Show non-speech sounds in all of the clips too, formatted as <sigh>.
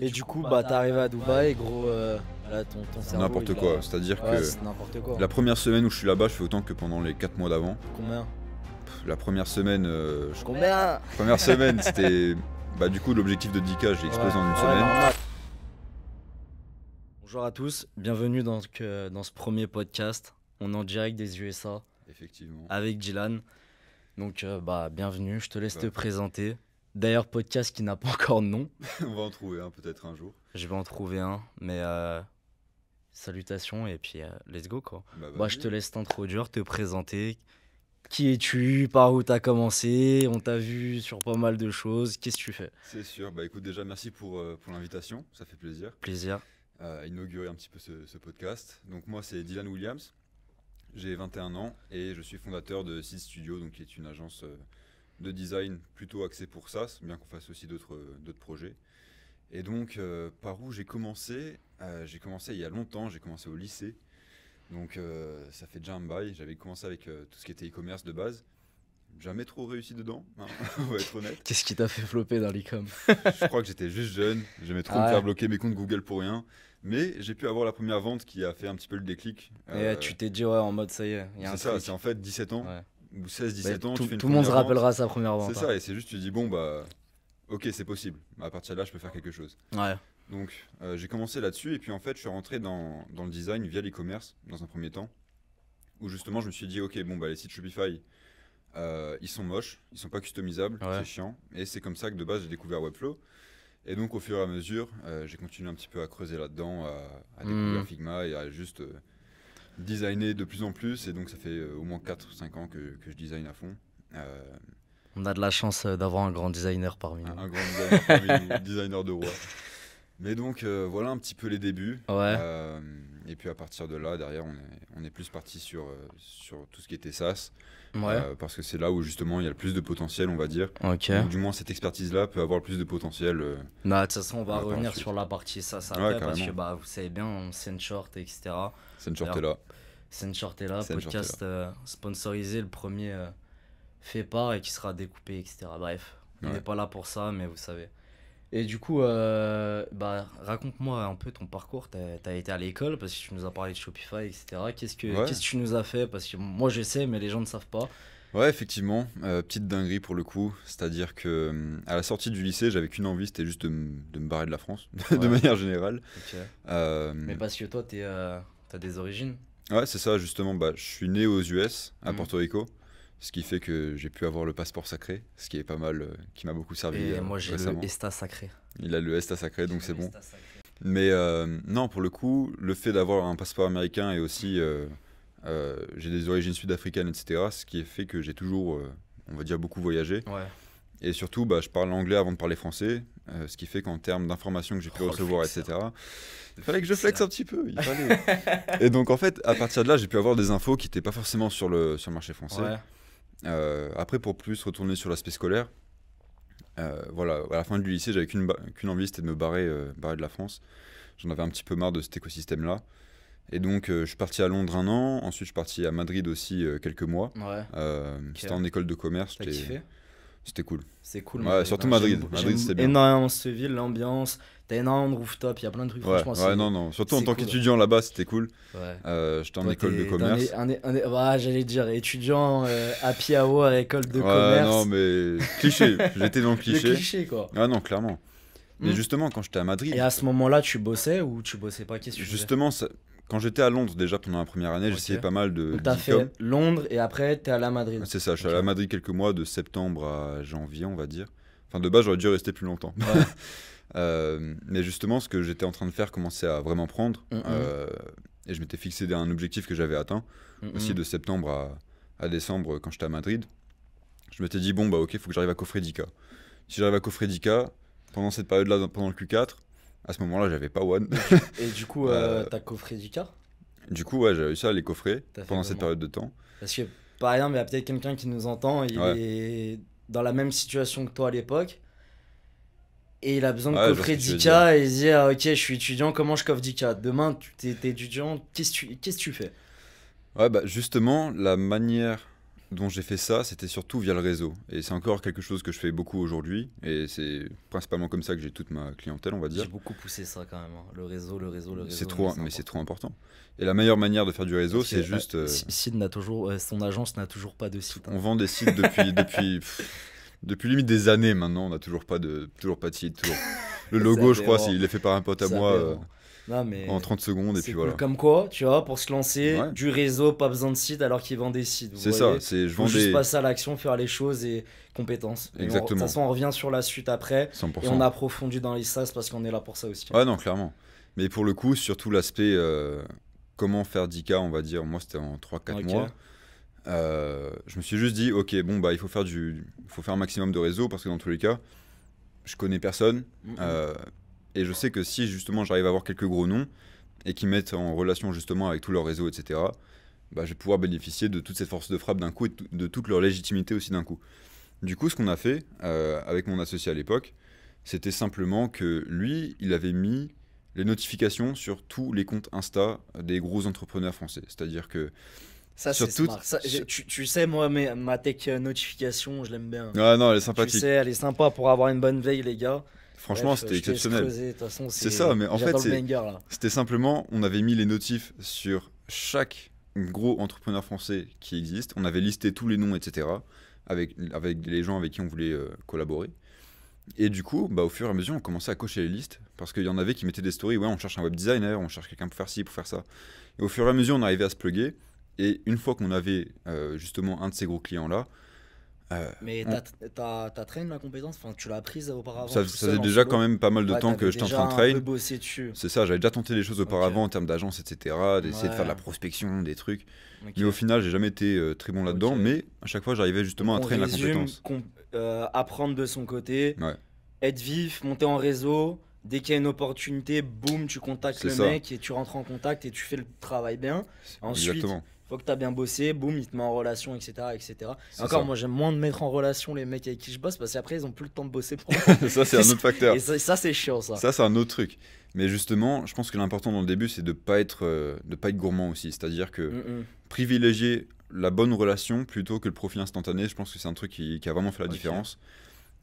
Et, du coup, bah, bah t'arrives à Dubaï, et gros, euh, là ton, ton C'est N'importe quoi, c'est-à-dire que la première semaine où je suis là-bas, je fais autant que pendant les 4 mois d'avant. Combien La première semaine. Euh, Combien je... Combien Première semaine, c'était. Bah, du coup, l'objectif de 10K, j'ai explosé en une semaine. Bonjour à tous, bienvenue dans, dans ce premier podcast. On est en direct des USA. Effectivement. Avec Dylan. Donc, euh, bah, bienvenue, je te laisse bah, te présenter. D'ailleurs, podcast qui n'a pas encore de nom. <laughs> On va en trouver un peut-être un jour. Je vais en trouver un, mais euh, salutations et puis euh, let's go quoi. Moi, bah, bah, je te laisse t'introduire, te présenter. Qui es-tu Par où t'as commencé On t'a vu sur pas mal de choses. Qu'est-ce que tu fais C'est sûr. Bah écoute, déjà merci pour, euh, l'invitation. Ça fait plaisir. Plaisir. inaugurer un petit peu ce, podcast. Donc moi c'est Dylan Williams. J'ai 21 ans et je suis fondateur de Seed Studio, donc qui est une agence de design plutôt axé pour ça, bien qu'on fasse aussi d'autres projets. Et donc, euh, par où j'ai commencé euh, J'ai commencé il y a longtemps, j'ai commencé au lycée. Donc, euh, ça fait déjà un bail. J'avais commencé avec tout ce qui était e-commerce de base. Jamais trop réussi dedans, hein, <laughs> on va être honnête. Qu'est-ce qui t'a fait flopper dans l'e-com Je crois que j'étais juste jeune. J'aimais trop me ah faire bloquer mes comptes Google pour rien. Mais j'ai pu avoir la première vente qui a fait un petit peu le déclic. Et tu t'es dit, ouais, en mode ça y est. C'est ça, c'est en fait 17 ans ou 16-17 bah, ans. Tout, tout le monde se rappellera sa première vente. C'est hein. ça, et c'est juste, tu dis, bon, bah, ok, c'est possible. À partir de là, je peux faire quelque chose. Ouais. Donc, euh, j'ai commencé là-dessus, et puis en fait, je suis rentré dans, le design via l'e-commerce, dans un premier temps, où justement, je me suis dit, ok, bon, bah, les sites Shopify, euh, ils sont moches, ils sont pas customisables, c'est chiant. Et c'est comme ça que de base, j'ai découvert Webflow. Et donc, au fur et à mesure, euh, j'ai continué un petit peu à creuser là-dedans, à, découvrir hmm. Figma et à juste designer de plus en plus. Et donc, ça fait euh, au moins 4-5 ou ans que, je design à fond. Euh, On a de la chance euh, d'avoir un grand designer parmi nous. Un, grand designer parmi nous, <laughs> designer de roi. Mais donc euh, voilà un petit peu les débuts. Euh, et puis à partir de là, derrière, on est, on est plus parti sur, euh, sur tout ce qui était SaaS. Ouais. parce que c'est là où justement il y a le plus de potentiel, on va dire. ok Donc, du moins, cette expertise-là peut avoir le plus de potentiel. Bah, de toute façon, on va revenir sur la partie SaaS après parce que bah, vous savez bien, on short etc. Senshort est là. short est là, podcast sponsorisé, le premier fait part et qui sera découpé, etc. Bref, on n'est pas là pour ça, mais vous savez. Et du coup, euh, bah, raconte-moi un peu ton parcours. Tu as, été à l'école parce que tu nous as parlé de Shopify, etc. Qu'est-ce que, quest tu nous as fait Parce que moi, je sais, mais les gens ne savent pas. Ouais, effectivement, euh, petite dinguerie pour le coup. C'est-à-dire que hum, à la sortie du lycée, j'avais qu'une envie, c'était juste de, me barrer de la France, <laughs> de manière générale. Euh, mais parce que toi, tu as des origines Ouais, c'est ça, justement. Bah, je suis né aux US, à mmh. Porto Rico ce qui fait que j'ai pu avoir le passeport sacré, ce qui est pas mal, euh, qui m'a beaucoup servi. Et euh, moi j'ai le ESTA sacré. Il a le ESTA sacré, donc c'est bon. Mais euh, non, pour le coup, le fait d'avoir un passeport américain et aussi j'ai des origines sud-africaines, etc., ce qui fait que j'ai toujours, on va dire, beaucoup voyagé. Et surtout, bah, je parle anglais avant de parler français, ce qui fait qu'en termes d'informations que j'ai pu oh, recevoir, etc., hein. il fallait que je flexe un petit peu. <laughs> et donc, en fait, à partir de là, j'ai pu avoir des infos qui n'étaient pas forcément sur le, sur le marché français. Ouais euh, après, pour plus retourner sur l'aspect scolaire, euh, voilà, à la fin du lycée, j'avais qu'une qu'une envie, c'était de me barrer, euh, barrer de la France. J'en avais un petit peu marre de cet écosystème-là. Et donc, je suis parti à Londres un an. Ensuite, je suis parti à Madrid aussi quelques mois. Ouais. Euh, en école de commerce. T'as kiffé c'était cool. C'est cool. Ouais, surtout Madrid. Madrid, c'était bien. Énormément ville l'ambiance. T'as énormément de rooftop, il y a plein de trucs. Ouais, ouais non, non. Surtout en tant qu'étudiant là-bas, c'était cool. Euh, J'étais en école de commerce. J'allais dire étudiant euh, à happy à école de commerce. Non, mais cliché. <laughs> J'étais dans le cliché. Le cliché, quoi. Ah non, clairement. Mais hmm. justement, quand j'étais à Madrid. Et à ce moment-là, tu bossais ou tu bossais pas Qu'est-ce que Justement, ça... Quand j'étais à Londres déjà pendant la première année, j'essayais pas mal de. Donc t'as fait Londres et après t'es allé à Madrid. C'est ça, je suis allé à Madrid quelques mois, de septembre à janvier, on va dire. Enfin, de base, j'aurais dû rester plus longtemps. <laughs> Euh, mais justement, ce que j'étais en train de faire commençait à vraiment prendre. Euh, et je m'étais fixé un objectif que j'avais atteint, aussi de septembre à, à décembre euh, quand j'étais à Madrid. Je m'étais dit, bon, bah ok, il faut que j'arrive à coffrer 10K. Si j'arrive à coffrer 10K, pendant cette période-là, pendant le Q4, à ce moment-là, j'avais pas One. Et du coup, <laughs> euh, euh, t'as coffré 10K Du coup, ouais, j'avais eu ça, les coffrets, pendant cette période de temps. Parce que, par exemple, il y a peut-être quelqu'un qui nous entend, il est dans la même situation que toi à l'époque. Et il a besoin de coffrer 10K et il dit Ok, je suis étudiant, comment je coffre 10K Demain, tu es, étudiant, qu'est-ce que tu fais Ouais, bah justement, la manière dont j'ai fait ça, c'était surtout via le réseau. Et c'est encore quelque chose que je fais beaucoup aujourd'hui. Et c'est principalement comme ça que j'ai toute ma clientèle, on va dire. J'ai beaucoup poussé ça quand même. Hein. Le réseau, le réseau, le réseau. C'est trop, mais c'est trop important. Et la meilleure manière de faire du réseau, c'est euh, juste. Euh, n'a toujours, euh, son agence n'a toujours pas de site. Hein. On vend des sites depuis, <laughs> depuis, depuis limite des années maintenant. On n'a toujours pas de, toujours pas de site. Toujours... Le <laughs> logo, je crois, s'il est fait par un pote à moi. Non, en 30 secondes et puis voilà. Comme quoi, tu vois, pour se lancer, du réseau, pas besoin de site alors qu'il vend des sites. C'est ça, c'est je juste passer à l'action, faire les choses et compétences. Exactement. de toute façon, on revient sur la suite après 100%. et on approfondit dans les parce qu'on est là pour ça aussi. Ah non, clairement. Mais pour le coup, surtout l'aspect euh, comment faire 10K, on va dire, moi c'était en 3-4 mois. Euh, je me suis juste dit, ok, bon, bah, il faut faire, du, faut faire un maximum de réseau parce que dans tous les cas, je connais personne. Et je sais que si justement j'arrive à avoir quelques gros noms et qui mettent en relation justement avec tout leur réseau, etc., bah, je vais pouvoir bénéficier de toute cette force de frappe d'un coup et de toute leur légitimité aussi d'un coup. Du coup, ce qu'on a fait euh, avec mon associé à l'époque, c'était simplement que lui, il avait mis les notifications sur tous les comptes Insta des gros entrepreneurs français. C'est-à-dire que ça, c'est tu, sais, moi, ma tech euh, notification, je l'aime bien. Ah non, elle est sympathique. Tu sais, elle est sympa pour avoir une bonne veille, les gars. Franchement, c'était exceptionnel. C'est ça, mais en fait, c'était simplement, on avait mis les notifs sur chaque gros entrepreneur français qui existe. On avait listé tous les noms, etc. Avec, avec les gens avec qui on voulait euh, collaborer. Et du coup, bah, au fur et à mesure, on commençait à cocher les listes parce qu'il y en avait qui mettaient des stories. Ouais, on cherche un web designer, on cherche quelqu'un pour faire ci, pour faire ça. Et au fur et à mesure, on arrivait à se pluguer Et une fois qu'on avait euh, justement un de ces gros clients-là, mais mm. t'as as, traîné la compétence, enfin tu l'as apprise auparavant. Ça, ça faisait déjà quand même pas mal de temps que j'étais en train de train. C'est ça, j'avais déjà tenté des choses auparavant en termes d'agence, etc. D'essayer de faire de la prospection, des trucs. Mais au final, j'ai jamais été euh, très bon là-dedans. Mais à chaque fois, j'arrivais justement à traîner la compétence. Euh, apprendre de son côté, être vif, monter en réseau. Dès qu'il y a une opportunité, boum, tu contactes le mec et tu rentres en contact et tu fais le travail bien. Exactement fois que as bien bossé, boum, il te met en relation, etc. etc. encore, moi j'aime moins de mettre en relation les mecs avec qui je bosse parce qu'après ils ont plus le temps de bosser <laughs> ça, c'est un autre facteur. ça, c'est chiant, ça. Ça, c'est un autre truc. Mais justement, je pense que l'important dans le début, c'est de pas être, euh, pas être gourmand aussi. C'est-à-dire que mm, mm. privilégier la bonne relation plutôt que le profit instantané, je pense que c'est un truc qui, a vraiment fait la différence.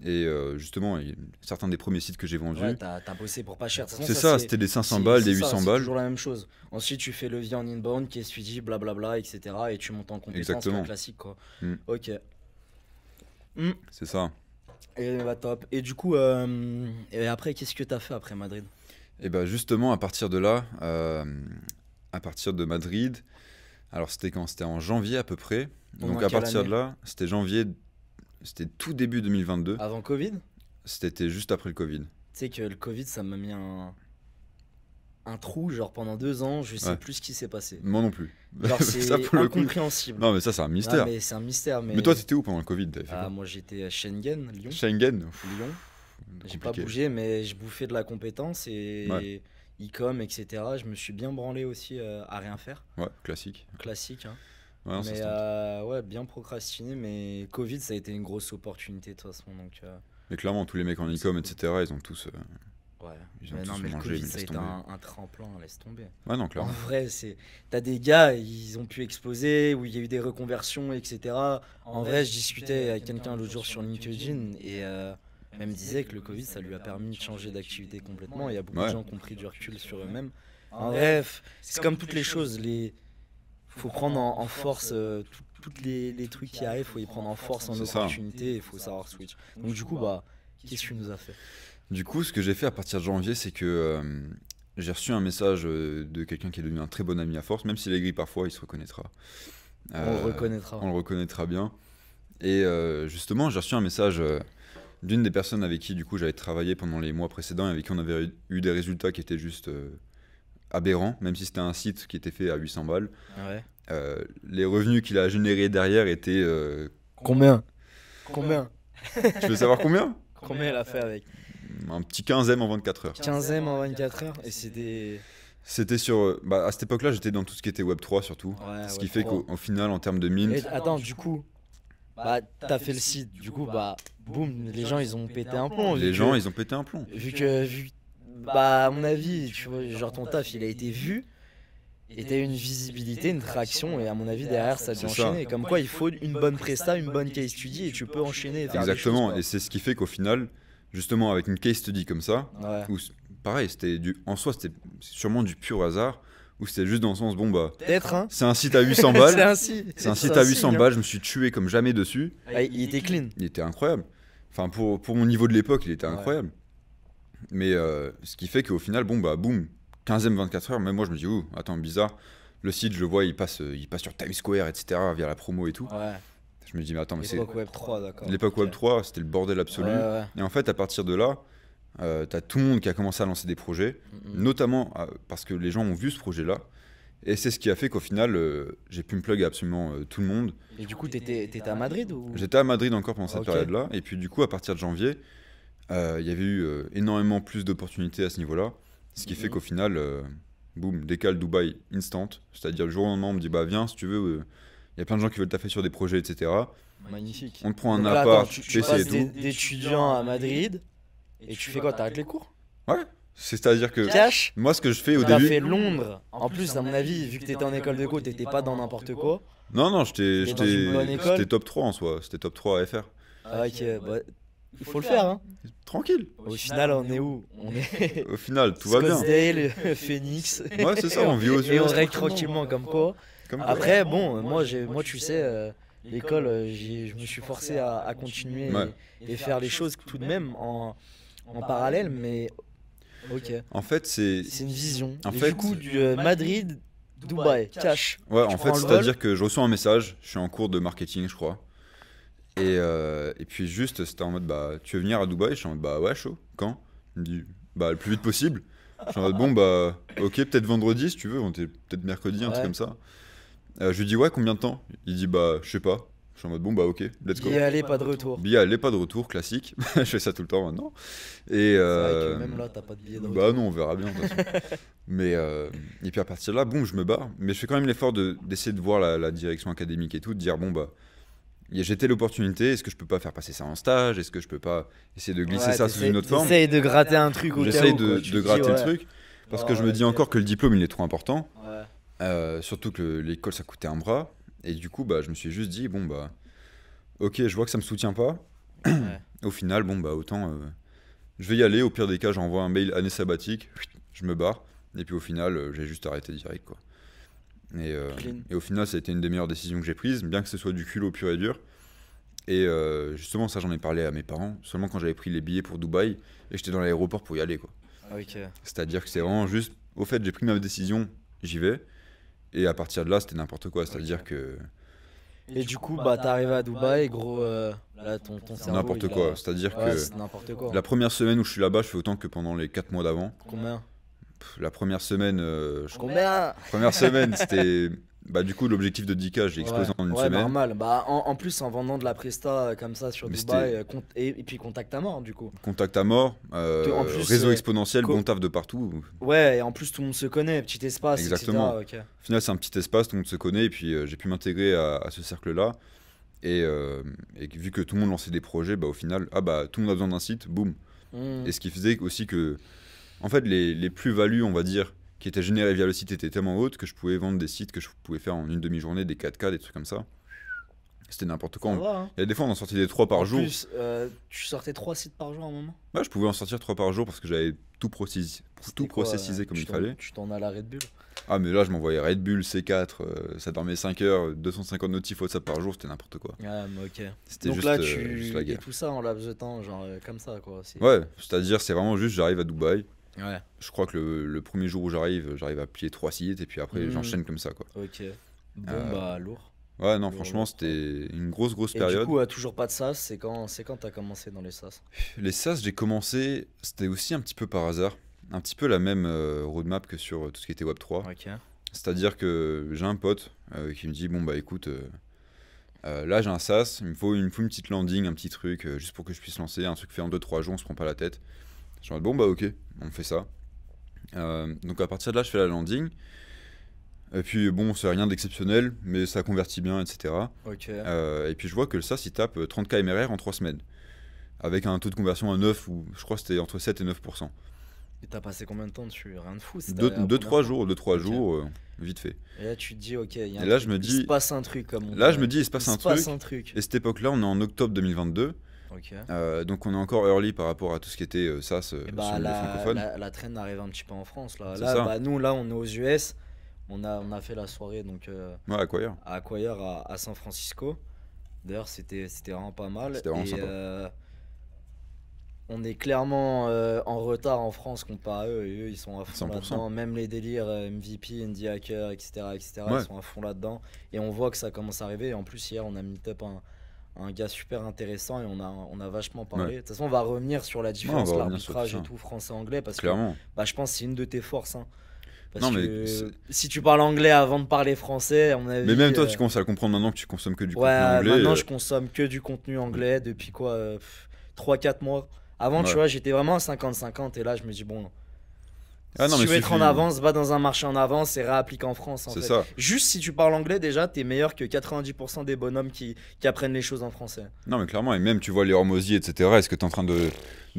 Et euh, justement, certains des premiers sites que j'ai vendus. Ouais, t'as, bossé pour pas cher. C'est ça, c'était des 500 balles, des 800 balles. C'est toujours la même chose. Ensuite, tu fais le vie en inbound qui est suivi, blablabla, etc. Et tu montes en compétence Exactement. classique. Quoi. Hmm. Ok. Hmm. C'est ça. Et bah, top. Et du coup, euh, et après, qu'est-ce que t'as fait après Madrid Et eh bah, justement, à partir de là, euh, à partir de Madrid, alors c'était quand C'était en janvier à peu près. Donc à partir de là, c'était janvier c'était tout début 2022. Avant Covid C'était juste après le Covid. Tu sais que le Covid, ça m'a mis un... trou, genre pendant deux ans, je sais plus ce qui s'est passé. Moi non plus. <laughs> c'est incompréhensible. Non, mais ça, c'est un mystère. Ah, mais c'est un mystère. Mais, toi, t'étais où pendant le Covid ah, Moi, j'étais à Schengen, Lyon. Schengen Lyon. J'ai pas bougé, mais je bouffais de la compétence et. e etc. Je me suis bien branlé aussi euh, à rien faire. Ouais, classique. Classique. Hein mais euh, ouais, bien procrastiné, mais Covid, ça a été une grosse opportunité de toute façon. Donc, euh. Mais clairement, tous les mecs en e-com, etc., ils ont tous. Euh, ouais, ils ont mais le COVID, ça a été un, tremplin, hein, laisse tomber. Ouais, non, clairement. En vrai, t'as des gars, ils ont pu exploser, où il y a eu des reconversions, etc. En, vrai, je discutais avec quelqu'un l'autre jour sur LinkedIn et. me disait que le Covid, ça lui a permis de changer d'activité complètement. Il y a beaucoup de gens qui ont pris du recul sur eux-mêmes. En bref, c'est comme toutes les choses. Les, faut prendre en, force euh, toutes les, trucs qui arrivent, il faut y prendre en force, en opportunité, il faut savoir switch. Donc du coup, bah, qu'est-ce que tu nous as fait Du coup, ce que j'ai fait à partir de janvier, c'est que euh, j'ai reçu un message euh, de quelqu'un qui est devenu un très bon ami à force, même s'il est gris parfois, il se reconnaîtra. on le reconnaîtra. On le reconnaîtra bien. Et justement, j'ai reçu un message d'une des personnes avec qui du coup j'avais travaillé pendant les mois précédents et avec qui on avait eu des résultats qui étaient juste aberrant, même si c'était un site qui était fait à 800 balles. Euh, les revenus qu'il a généré derrière étaient. Euh, combien Combien Tu veux savoir combien Combien il a fait avec Un petit 15M en 24 heures. 15M en 24 heures Et c'est C'était sur. Euh, bah, à cette époque-là, j'étais dans tout ce qui était Web3 surtout. ce qui fait qu'au final, en termes de mine. attends, du coup, bah, bah t'as fait le site, du coup, bah, bah, boum, les gens, ils ont pété un plomb. Les gens, ils ont pété un plomb. Vu que, vu bah, bah, à mon avis, tu vois, genre ton taf, il a été vu. Et t'as une visibilité, une traction, et à mon avis, derrière, ça dû enchaîner. Comme quoi, il faut une bonne presta, une bonne case study, et tu peux enchaîner. Exactement, et c'est ce qui fait qu'au final, justement, avec une case study comme ça, ouais. pareil, c'était du, en soi, c'était sûrement du pur hasard, ou c'était juste dans le sens, bon, bah. Hein. C'est un site à 800 <laughs> balles. c'est un, site à 800 hein. balles, je me suis tué comme jamais dessus. Ah, il était clean. Il était incroyable. Enfin, pour, pour mon niveau de l'époque, il était incroyable. Mais euh, ce qui fait qu'au final, bon, bah, boum, 15e 24 h même moi, je me dis, ouh, attends, bizarre. Le site, je le vois, il passe, euh, il passe sur Times Square, etc., via la promo et tout. Ouais. Je me dis, mais attends, mais c'est. L'époque Web 3, d'accord. L'époque Web 3, c'était le bordel absolu. Et en fait, à partir de là, tu euh, t'as tout le monde qui a commencé à lancer des projets, notamment ah, parce que les gens ont vu ce projet-là. Et c'est ce qui a fait qu'au final, j'ai pu me plug à absolument tout le monde. Et du coup, t'étais à Madrid ou... J'étais à Madrid encore pendant cette période-là. Et puis du coup, à partir de janvier, euh, il y avait eu euh, énormément plus d'opportunités à ce niveau-là. Ce qui fait mhm. qu'au final, euh, boum, décale Dubaï instant. C'est-à-dire le jour au lendemain, on me dit bah viens si tu veux. Il y a plein de gens qui veulent taffer sur des projets, etc. Magnifique. On te prend un appart, tu, tu, tu passes d'étudiant à Madrid et, tu fais quoi arrêtes les cours Ouais. C'est-à-dire que Cash, moi, ce que je fais au début. as fait Londres. En plus, à mon avis, vu que étais en école de co, t'étais pas dans n'importe quoi. Non, non, j'étais top 3 en soi. C'était top 3 à FR. Ah, ok, bah, il faut, le faire. Hein. hein. Tranquille. Au, final, on est où on <laughs> est... Au <laughs> final, tout va bien. Scottsdale, <laughs> Phoenix. Ouais, c'est ça, on vit aux Et on règle tranquillement comme quoi. Après, bon, moi, moi, tu sais, euh, euh, l'école, euh, je me suis forcé à, continuer et, faire les choses tout de même en, en parallèle, mais ok. En fait, c'est. C'est une vision. En fait, du coup, du Madrid, Dubaï, cash. Ouais, en fait, c'est-à-dire que je reçois un message, je suis en cours de marketing, je crois. Euh, et, puis juste, c'était en mode, bah, tu veux venir à Dubaï Je suis en mode, bah ouais, chaud. Quand Il me dit, bah, le plus vite possible. Je suis en mode, bon, bah, ok, peut-être vendredi si tu veux, peut-être mercredi, un truc comme ça. Euh, je lui dis, ouais, combien de temps Il dit, bah, je sais pas. Je suis en mode, bon, bah, ok, let's go. Billet aller, pas de retour. Billet aller, pas de retour, classique. <laughs> je fais ça tout le temps maintenant. Et euh, même là, t'as pas de billet de Bah, non, on verra bien, de façon. <laughs> Mais, euh, et puis à partir de là, bon, je me barre. Mais je fais quand même l'effort d'essayer de voir la direction académique et tout, de dire, bon, bah, j'ai telle opportunité, est-ce que je peux pas faire passer ça en stage Est-ce que je peux pas essayer de glisser ça sous une autre forme J'essaye de gratter un truc au J'essaye de, gratter le truc, parce que je me dis encore que le diplôme, il est trop important. Euh, surtout que l'école, ça coûtait un bras. Et du coup, bah, je me suis juste dit, bon, bah, ok, je vois que ça me soutient pas. <clears throat> au final, bon, bah, autant. Euh, je vais y aller. Au pire des cas, j'envoie un mail année sabbatique, je me barre. Et puis au final, euh, j'ai juste arrêté direct, quoi. Euh, et, au final, ça a été une des meilleures décisions que j'ai prises, bien que ce soit du culot pur et dur. Et euh, justement, ça, j'en ai parlé à mes parents, seulement quand j'avais pris les billets pour Dubaï et j'étais dans l'aéroport pour y aller. quoi. Ah, C'est-à-dire que c'est vraiment juste, au fait, j'ai pris ma décision, j'y vais. Et à partir de là, c'était n'importe quoi. C'est-à-dire que. Et du coup, bah, t'arrives à Dubaï, gros, euh, là, ton, ton C'est N'importe quoi. C'est-à-dire que. La première semaine où je suis là-bas, je fais autant que pendant les 4 mois d'avant. Combien la première semaine, euh, je Combien Première semaine, <laughs> c'était. Bah, du coup, l'objectif de 10K, j'ai explosé en une semaine. normal. Bah, en, plus, en vendant de la Presta euh, comme ça sur Mais Dubaï, euh, et, puis contact à mort, du coup. Contact à mort, réseau exponentiel, bon taf de partout. Ouais, et en plus, tout le monde se connaît, petit espace. Exactement. Etc. Au final, c'est un petit espace, tout le monde se connaît, et puis j'ai pu m'intégrer à, ce cercle-là. Et, vu que tout le monde lançait des projets, bah, au final, ah, bah, tout le monde a besoin d'un site, boum. Hmm. Et ce qui faisait aussi que en fait, les, plus-values, on va dire, qui étaient générées via le site étaient tellement hautes que je pouvais vendre des sites que je pouvais faire en une demi-journée, des 4K, des trucs comme ça. C'était n'importe quoi. Hein. Il y a des fois, on en sortait des 3 par jour. Plus, euh, tu sortais 3 sites par jour à un moment Ouais, je pouvais en sortir 3 par jour parce que j'avais tout, processisé, tout processisé comme il fallait. Tu t'en as à la Red Bull Ah, mais là, je m'envoyais Red Bull, C4, euh, ça dormait 5 heures, 250 notifs WhatsApp par jour, c'était n'importe quoi. Ah, mais ok. C'était juste, là, euh, tu... Et tout ça en laps de temps, genre comme ça, quoi. Ouais, c'est-à-dire, c'est vraiment juste, j'arrive à Dubaï, je crois que le, premier jour où j'arrive, j'arrive à plier trois sites et puis après hmm. j'enchaîne comme ça. Quoi. Ok. Bon, euh, bah lourd. Ouais, non, franchement, c'était une grosse, grosse et période. Du coup, euh, toujours pas de SAS, c'est quand c'est quand t'as commencé dans les SAS Les SAS, j'ai commencé, c'était aussi un petit peu par hasard, un petit peu la même euh, roadmap que sur tout ce qui était Web 3. C'est-à-dire que j'ai un pote qui me dit bon bah écoute, là j'ai un SAS, il me faut, il une petite landing, un petit truc juste pour que je puisse lancer un truc fait en 2-3 jours, on se prend pas la tête. Je suis en bon, bah ok, on fait ça. Euh, donc à partir de là, je fais la landing. Et puis bon, c'est rien d'exceptionnel, mais ça convertit bien, etc. Euh, et puis je vois que le SaaS, tape 30K euh, MRR en 3 semaines. Avec un taux de conversion à 9, ou je crois que c'était entre 7 et 9%. Et t'as passé combien de temps dessus Rien de fou. 2-3 jours, 2-3 jours, vite fait. Et là, tu te dis, ok, il se passe un truc. Comme là, je me dis, il se passe, un, truc. passe un, truc. Et cette époque-là, on est en octobre 2022. Euh, donc on est encore early par rapport à tout ce qui était ça euh, ce euh, eh sur bah, la, francophone. La, la, traîne arrive un petit peu en France. Là, bah, nous, là, on est aux US. On a, on a fait la soirée donc, à Acquire, à, à, San Francisco. D'ailleurs, c'était vraiment pas mal. C'était vraiment sympa. on est clairement en retard en France comparé à eux. ils sont à fond là-dedans. Même les délires MVP, Indie Hacker, etc., ils sont à fond là-dedans. Et on voit que ça commence à arriver. Et en plus, hier, on a mis top un un gars super intéressant et on a, on a vachement parlé. De toute façon, on va revenir sur la différence, l'arbitrage et tout français-anglais parce que bah, je pense que c'est une de tes forces. Hein. Parce que si tu parles anglais avant de parler français, on Mais même toi, tu euh, commences à le comprendre maintenant que tu consommes que du contenu anglais. Maintenant, je euh, consomme que du contenu anglais depuis quoi 3-4 euh, mois. Avant, tu vois, j'étais vraiment à 50-50 et là, je me dis, bon, ah si tu veux être en avance, va dans un marché en avance et réapplique en France. ça. Juste si tu parles anglais, déjà, t'es meilleur que 90% des bonhommes qui, qui, apprennent les choses en français. Non, mais clairement, et même tu vois les Hormozy, etc., est-ce que t'es en train de,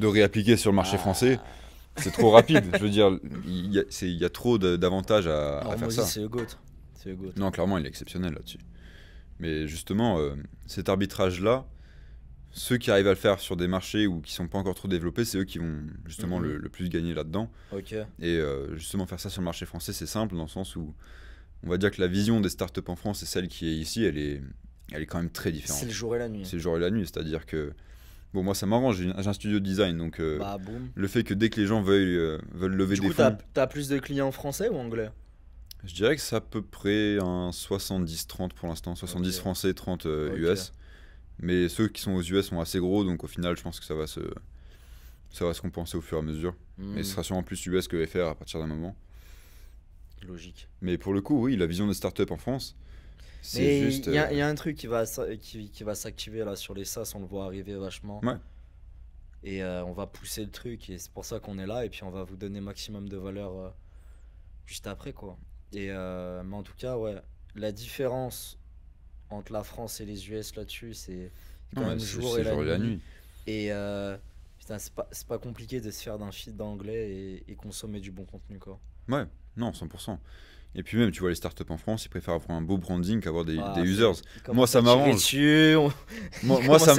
réappliquer sur le marché ah. français C'est trop rapide. Je veux dire, il y, a trop d'avantages à, faire ça. c'est le, Non, clairement, il est exceptionnel là-dessus. Mais justement, euh, cet arbitrage-là, ceux qui arrivent à le faire sur des marchés ou qui sont pas encore trop développés, c'est eux qui vont justement le, plus gagner là-dedans. Et euh, justement, faire ça sur le marché français, c'est simple dans le sens où on va dire que la vision des startups en France et celle qui est ici, elle est, elle est quand même très différente. C'est le jour et la nuit. C'est le jour et la nuit, c'est-à-dire que. Bon, moi ça m'arrange, j'ai un studio de design, donc euh, bah, le fait que dès que les gens veulent euh, veulent lever du des coup, fonds... t'as as plus de clients français ou anglais Je dirais que c'est à peu près un 70-30 pour l'instant, 70 français, 30 US. Mais ceux qui sont aux US sont assez gros, donc au final, je pense que ça va se, ça va se compenser au fur et à mesure. Hmm. Mais Et ce sera sûrement plus US que FR à partir d'un moment. Logique. Mais pour le coup, oui, la vision des up en France, c'est juste. Il euh, y, a un truc qui va, qui, va s'activer là sur les SAS, on le voit arriver vachement. Ouais. Et euh, on va pousser le truc, et c'est pour ça qu'on est là, et puis on va vous donner maximum de valeur euh, juste après, quoi. Et, mais en tout cas, ouais, la différence entre la France et les US là-dessus, c'est quand même jour et, la nuit. Et euh, putain, c'est pas, pas, compliqué de se faire d'un feed d'anglais et, consommer du bon contenu, quoi. Ouais, non, 100%. Et puis même, tu vois, les startups en France, ils préfèrent avoir un beau branding qu'avoir des, ah, des, users. Moi, <laughs> <laughs> ça m'arrange. On... moi, moi, ça,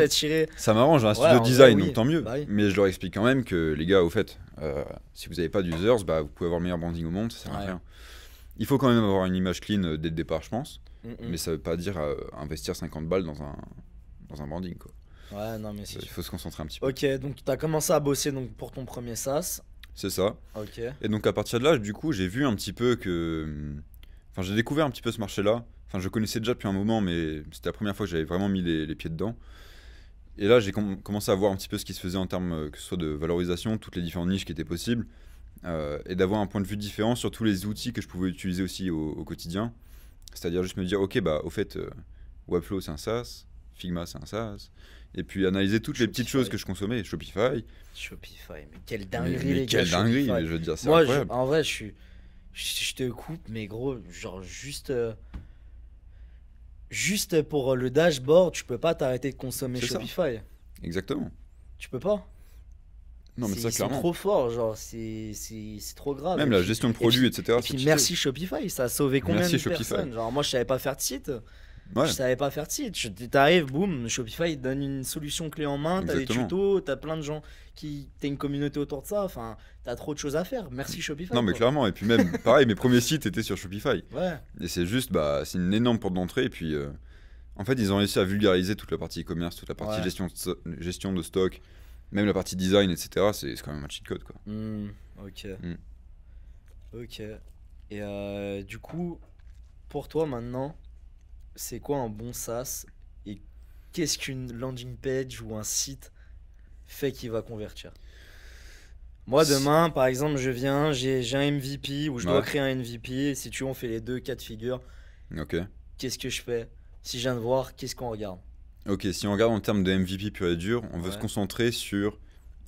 ça m'arrange, j'ai un studio bah design, donc tant mieux. Bah Mais je leur explique quand même que, les gars, au fait, euh, si vous n'avez pas d'users, bah, vous pouvez avoir le meilleur branding au monde, ça sert à rien. Il faut quand même avoir une image clean euh, dès le départ, je pense. Mm, mm. Mais ça veut pas dire euh, investir 50 balles dans un, dans un branding, quoi. Ouais, non, mais Il faut se concentrer un petit peu. Ok, donc tu as commencé à bosser donc, pour ton premier SaaS. C'est ça. Ok. Et donc à partir de là, du coup, j'ai vu un petit peu que. Enfin, j'ai découvert un petit peu ce marché-là. Enfin, je connaissais déjà depuis un moment, mais c'était la première fois que j'avais vraiment mis les, pieds dedans. Et là, j'ai commencé à voir un petit peu ce qui se faisait en termes euh, que ce soit de valorisation, toutes les différentes niches qui étaient possibles, euh, et d'avoir un point de vue différent sur tous les outils que je pouvais utiliser aussi au quotidien. C'est-à-dire juste me dire, ok, bah au fait, euh, Webflow c'est un SaaS, Figma c'est un SaaS, et puis analyser toutes les petites choses que je consommais, Shopify. Shopify, mais quelle dinguerie Quelle dinguerie, je veux dire, c'est Moi, en vrai, je je, te coupe, mais gros, genre juste. Euh, juste pour le dashboard, tu peux pas t'arrêter de consommer Shopify. Exactement. Tu peux pas. Non, C'est trop fort, genre, c'est trop grave. Même la gestion de produits, etc. merci Shopify, ça a sauvé combien de personnes moi, je savais pas faire de site. Ouais. Je savais pas faire de site. T'arrives, boum, Shopify donne une solution clé en main, t'as des tutos, as plein de gens qui. as une communauté autour de ça, enfin, as trop de choses à faire. Merci Shopify. Non, mais clairement, et puis même, <laughs> pareil, mes premiers sites étaient sur Shopify. Et c'est juste, bah, c'est une énorme porte d'entrée, et puis. Euh, en fait, ils ont réussi à vulgariser toute la partie e-commerce, toute la partie gestion, gestion de stock, même la partie design, etc., c'est quand même un cheat code. Quoi. Hmm, ok. Hmm. Ok. Et euh, du coup, pour toi maintenant, c'est quoi un bon SaaS et qu'est-ce qu'une landing page ou un site fait qui va convertir moi, demain, par exemple, je viens, j'ai un MVP ou je dois créer un MVP. Si tu veux, on fait les deux cas de figure. Ok. Qu'est-ce que je fais Si je viens de voir, qu'est-ce qu'on regarde Ok, si on regarde en termes de MVP pur et dur, on veut se concentrer sur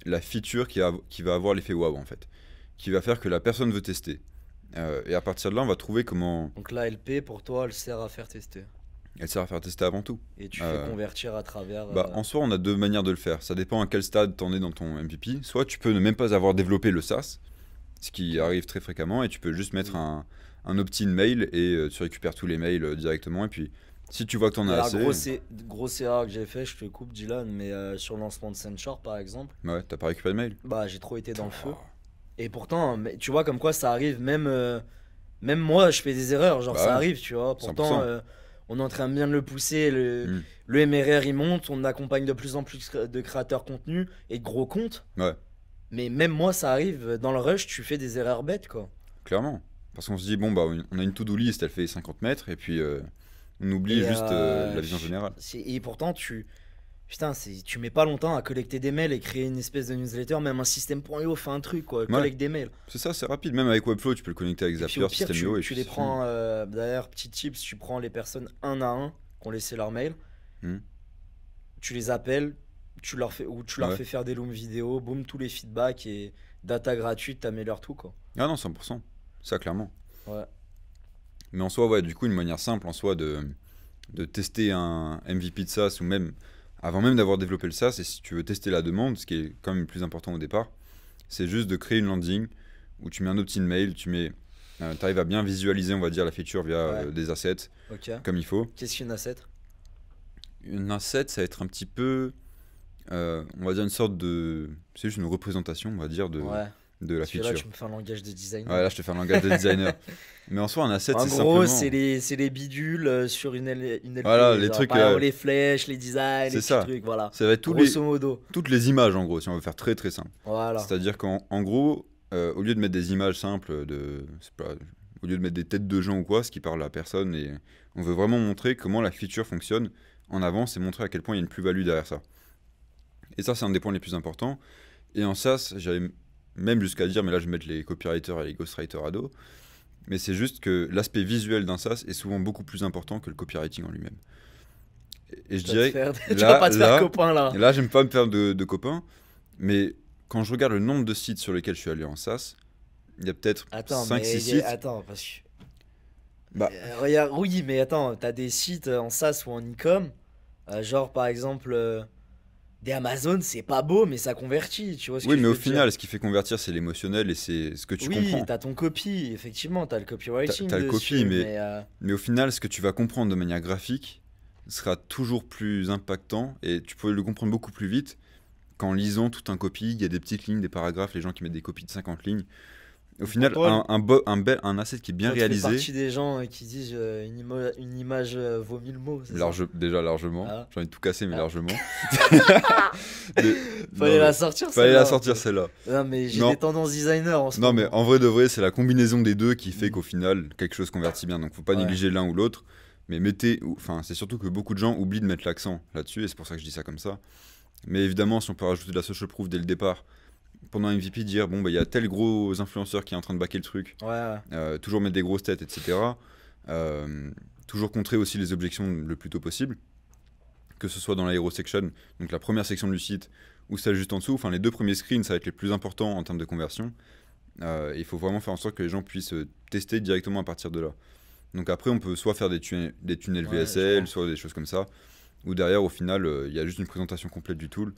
la feature qui, qui va avoir l'effet wow en fait, qui va faire que la personne veut tester. Euh, et à partir de là, on va trouver comment. Donc la LP pour toi, elle sert à faire tester. Elle sert à faire tester avant tout. Et tu fais euh, convertir à travers. Bah, euh, en soi, on a deux manières de le faire. Ça dépend à quel stade t'en es dans ton MVP. Soit tu peux ne même pas avoir développé le SaaS, ce qui arrive très fréquemment, et tu peux juste mettre mm. un, un opt-in mail et tu récupères tous les mails directement. Et puis si tu vois que t'en as assez. Grosse, grosse erreur que j'ai fait, je te coupe Dylan, mais euh, sur le lancement de Senshore par exemple. Ouais, t'as pas récupéré le mail Bah, j'ai trop été dans le feu. Oh. Et pourtant, tu vois, comme quoi ça arrive, même, euh, moi, je fais des erreurs, genre bah ça arrive, tu vois. Pourtant, euh, on est en train bien le pousser, le, MRR hmm. il monte, on accompagne de plus en plus de créateurs contenus et de gros comptes. Ouais. Mais même moi, ça arrive, dans le rush, tu fais des erreurs bêtes, quoi. Clairement. Parce qu'on se dit, bon, bah, on a une to-do list, elle fait 50 mètres, et puis. On oublie juste euh, euh, la vision générale. Et pourtant, tu. Putain, tu mets pas longtemps à collecter des mails et créer une espèce de newsletter, même un système.io fait un truc, quoi, collecte des mails. C'est ça, c'est rapide, même avec Webflow, tu peux le connecter avec Zapier, système.io. Tu, et tu les prends, d'ailleurs, petit tips, tu prends les personnes un à un qui ont laissé leur mail, hmm. tu les appelles, tu leur fais, ou tu leur fais faire des looms vidéo, boum, tous les feedbacks et data gratuite, t'améliores tout, quoi. Ah non, 100%, ça clairement. Ouais. Mais en soi, ouais, du coup, une manière simple en soi de, tester un MVP de SaaS ou même avant même d'avoir développé le SaaS, et si tu veux tester la demande, ce qui est quand même le plus important au départ, c'est juste de créer une landing où tu mets un opt-in mail, tu mets euh, arrives à bien visualiser, on va dire, la feature via euh, des assets, comme il faut. Qu'est-ce qu'une asset Une asset, ça va être un petit peu, euh, on va dire, une sorte de... C'est juste une représentation, on va dire, de, ouais de la future. Là, tu me fais un langage de designer. là, je te fais un langage de designer. <laughs> mais en soi, un asset, c'est simplement. En gros, c'est les, bidules euh, sur une, L, Voilà, les euh, trucs. Euh, les flèches, les designs, les ça. trucs, voilà. Ça va tous les, modo. toutes les images, en gros, si on veut faire très très simple. Voilà. C'est-à-dire qu'en gros, au lieu de mettre des images simples, de, pas, au lieu de mettre des têtes de gens ou quoi, ce qui parle à la personne, et on veut vraiment montrer comment la feature fonctionne en avance et montrer à quel point il y a une plus-value derrière ça. Et ça, c'est un des points les plus importants. Et en SaaS, j'avais même jusqu'à dire, mais là je vais mettre les copywriters et les ghostwriters à dos, mais c'est juste que l'aspect visuel d'un SaaS est souvent beaucoup plus important que le copywriting en lui-même. Et, je dirais, <laughs> là, vas pas te là, faire copain là. Là, j'aime pas me faire de, copains. copain, mais quand je regarde le nombre de sites sur lesquels je suis allé en SaaS, il y a peut-être 5 6 sites. Attends, parce que bah. euh, oui, mais attends, t'as des sites euh, en SaaS ou en e-com, euh, genre par exemple des Amazon, c'est pas beau, mais ça convertit, tu oui, mais au final, ce qui fait convertir, c'est l'émotionnel et c'est ce que tu comprends. Oui, t'as ton copy, effectivement, t'as le copywriting. T'as, euh, mais, au final, ce que tu vas comprendre de manière graphique sera toujours plus impactant et tu peux le comprendre beaucoup plus vite qu'en lisant tout un copy. Il y a des petites lignes, des paragraphes, les gens qui mettent des copies de 50 lignes. Au final, un, beau, un, bel, un asset qui est bien réalisé. C'est partie des gens euh, qui disent euh, une, image euh, vaut mille mots. Large, déjà largement. Ah. J'ai envie de tout casser, mais ah. largement. <laughs> <laughs> fallait la sortir, celle-là. Fallait la sortir, celle-là. Non, mais j'ai des tendances designer en ce Non, mais en vrai de vrai, c'est la combinaison des deux qui fait mm. qu'au final, quelque chose convertit bien. Donc, faut pas négliger l'un ou l'autre. Mais mettez. Enfin, c'est surtout que beaucoup de gens oublient de mettre l'accent là-dessus, et c'est pour ça que je dis ça comme ça. Mais évidemment, si on peut rajouter de la social proof dès le départ pendant MVP dire bon, bah, il y a tel gros influenceur qui est en train de baquer le truc, ouais, euh, toujours mettre des grosses têtes, etc. Euh, toujours contrer aussi les objections le plus tôt possible, que ce soit dans l'aéro section, donc la première section du site, ou celle juste en dessous. Enfin, les deux premiers screens, ça va être les plus importants en termes de conversion. Euh, il faut vraiment faire en sorte que les gens puissent tester directement à partir de là. Donc après, on peut soit faire des, des tunnels VSL, soit des choses comme ça, ou derrière, au final, il y a juste une présentation complète du tool.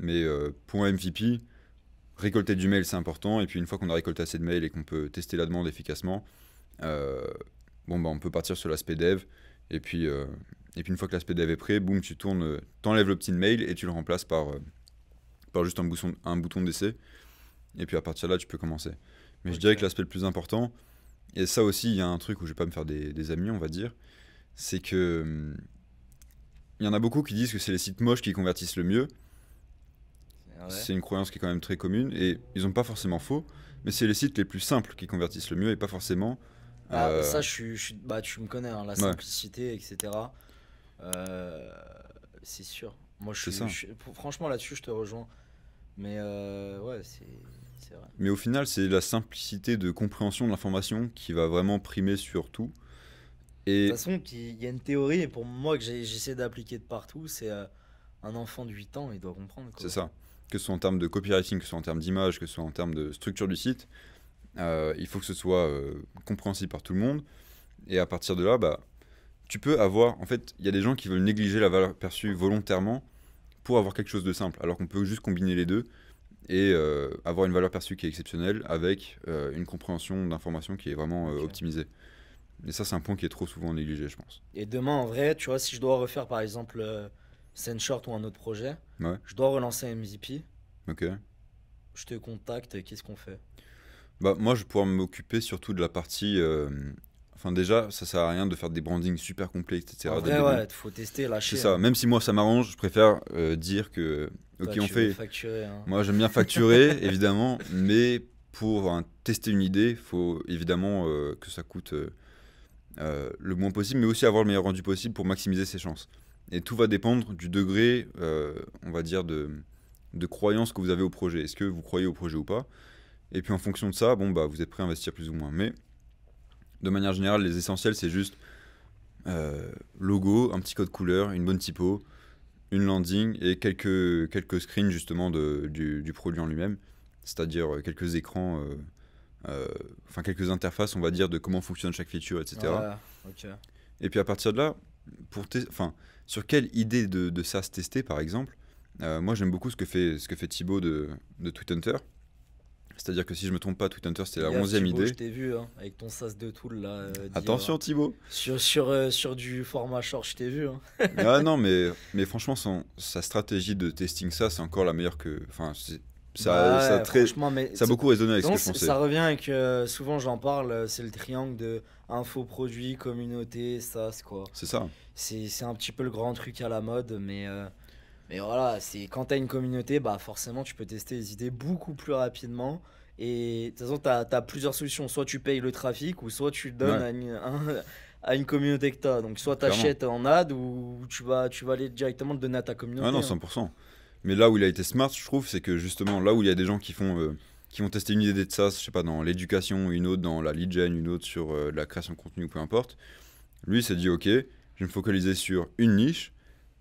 Mais pour MVP, récolter du mail, c'est important. Et puis une fois qu'on a récolté assez de mails et qu'on peut tester la demande efficacement, euh, bon bah on peut partir sur l'aspect dev. Et puis, euh, et puis une fois que l'aspect dev est prêt, boum, tu tournes, t'enlèves le petit mail et tu le remplaces par, euh, par juste un, bouton, un bouton d'essai. Et puis à partir de là, tu peux commencer. Mais je dirais que l'aspect le plus important, et ça aussi, il y a un truc où je vais pas me faire des, amis, on va dire, c'est que hum, il y en a beaucoup qui disent que c'est les sites moches qui convertissent le mieux. C'est une croyance qui est quand même très commune et ils n'ont pas forcément faux, mais c'est les sites les plus simples qui convertissent le mieux et pas forcément. Ah, euh, ça, je, je bah, tu me connais, hein, la simplicité, etc. Euh, c'est sûr. Moi, je, suis, franchement, là-dessus, je te rejoins. Mais euh, ouais, c'est vrai. Mais au final, c'est la simplicité de compréhension de l'information qui va vraiment primer sur tout. Et... De toute façon, il y a une théorie, et pour moi, que j'essaie d'appliquer de partout, c'est un enfant de 8 ans, il doit comprendre. C'est ça que ce soit en termes de copywriting, que ce soit en termes d'image, que ce soit en termes de structure du site, euh, il faut que ce soit euh, compréhensible par tout le monde. Et à partir de là, bah, tu peux avoir. En fait, il y a des gens qui veulent négliger la valeur perçue volontairement pour avoir quelque chose de simple, alors qu'on peut juste combiner les deux et euh, avoir une valeur perçue qui est exceptionnelle avec une compréhension d'information qui est vraiment optimisée. Et ça, c'est un point qui est trop souvent négligé, je pense. Et demain, en vrai, tu vois, si je dois refaire par exemple Short ou un autre projet, je dois relancer MVP. Ok. Je te contacte, qu'est-ce qu'on fait bah, Moi, je pourrais m'occuper surtout de la partie. Euh, enfin, déjà, ça sert à rien de faire des brandings super complets, etc. En ouais, faut tester, lâcher. C'est ça. Hein. Même si moi, ça m'arrange, je préfère euh, dire que. Ok, on fait. Hein. Moi, j'aime bien facturer, <laughs> évidemment, mais pour hein, tester une idée, il faut évidemment euh, que ça coûte. le moins possible, mais aussi avoir le meilleur rendu possible pour maximiser ses chances. Et tout va dépendre du degré, euh, on va dire, de, de croyance que vous avez au projet. Est-ce que vous croyez au projet ou pas Et puis en fonction de ça, bon, bah, vous êtes prêt à investir plus ou moins. Mais de manière générale, les essentiels, c'est juste euh, logo, un petit code couleur, une bonne typo, une landing et quelques, quelques screens justement de, du, produit en lui-même. C'est-à-dire euh, quelques écrans. enfin quelques interfaces, on va dire, de comment fonctionne chaque feature, etc. Et puis à partir de là, pour enfin, sur quelle idée de, de se tester, par exemple, euh, moi j'aime beaucoup ce que fait, ce que fait Thibaut de, de hunter C'est-à-dire que si je me trompe pas, Hunter c'était la 11 idée. Je t'ai vu hein, avec ton sas de tool euh, Attention hein. Thibaut Sur, euh, sur, du format short, je t'ai vu. Hein. ah non, <laughs> mais, mais franchement, son, sa stratégie de testing ça c'est encore la meilleure que. Enfin, ça, bah ça a beaucoup résonné avec ce que je pensais. Ça revient avec, que euh, souvent j'en parle, euh, c'est le triangle de info, produit, communauté, ça c'est quoi. C'est ça. C'est un petit peu le grand truc à la mode, mais, euh, mais voilà, c'est quand as une communauté, bah forcément tu peux tester les idées beaucoup plus rapidement. Et de toute façon, tu as, plusieurs solutions. Soit tu payes le trafic, ou soit tu le donnes à, une, à, une, communauté que tu as. Donc, soit tu achètes en ad, ou tu vas, tu vas aller directement le donner à ta communauté. Ah non, 100%. Hein. Mais là où il a été smart, je trouve, c'est que justement, là où il y a des gens qui font. Euh, qui vont tester une idée de ça, je sais pas, dans l'éducation, une autre dans la lead gen, une autre sur euh, la création de contenu, peu importe. Lui s'est dit, ok, je vais me focaliser sur une niche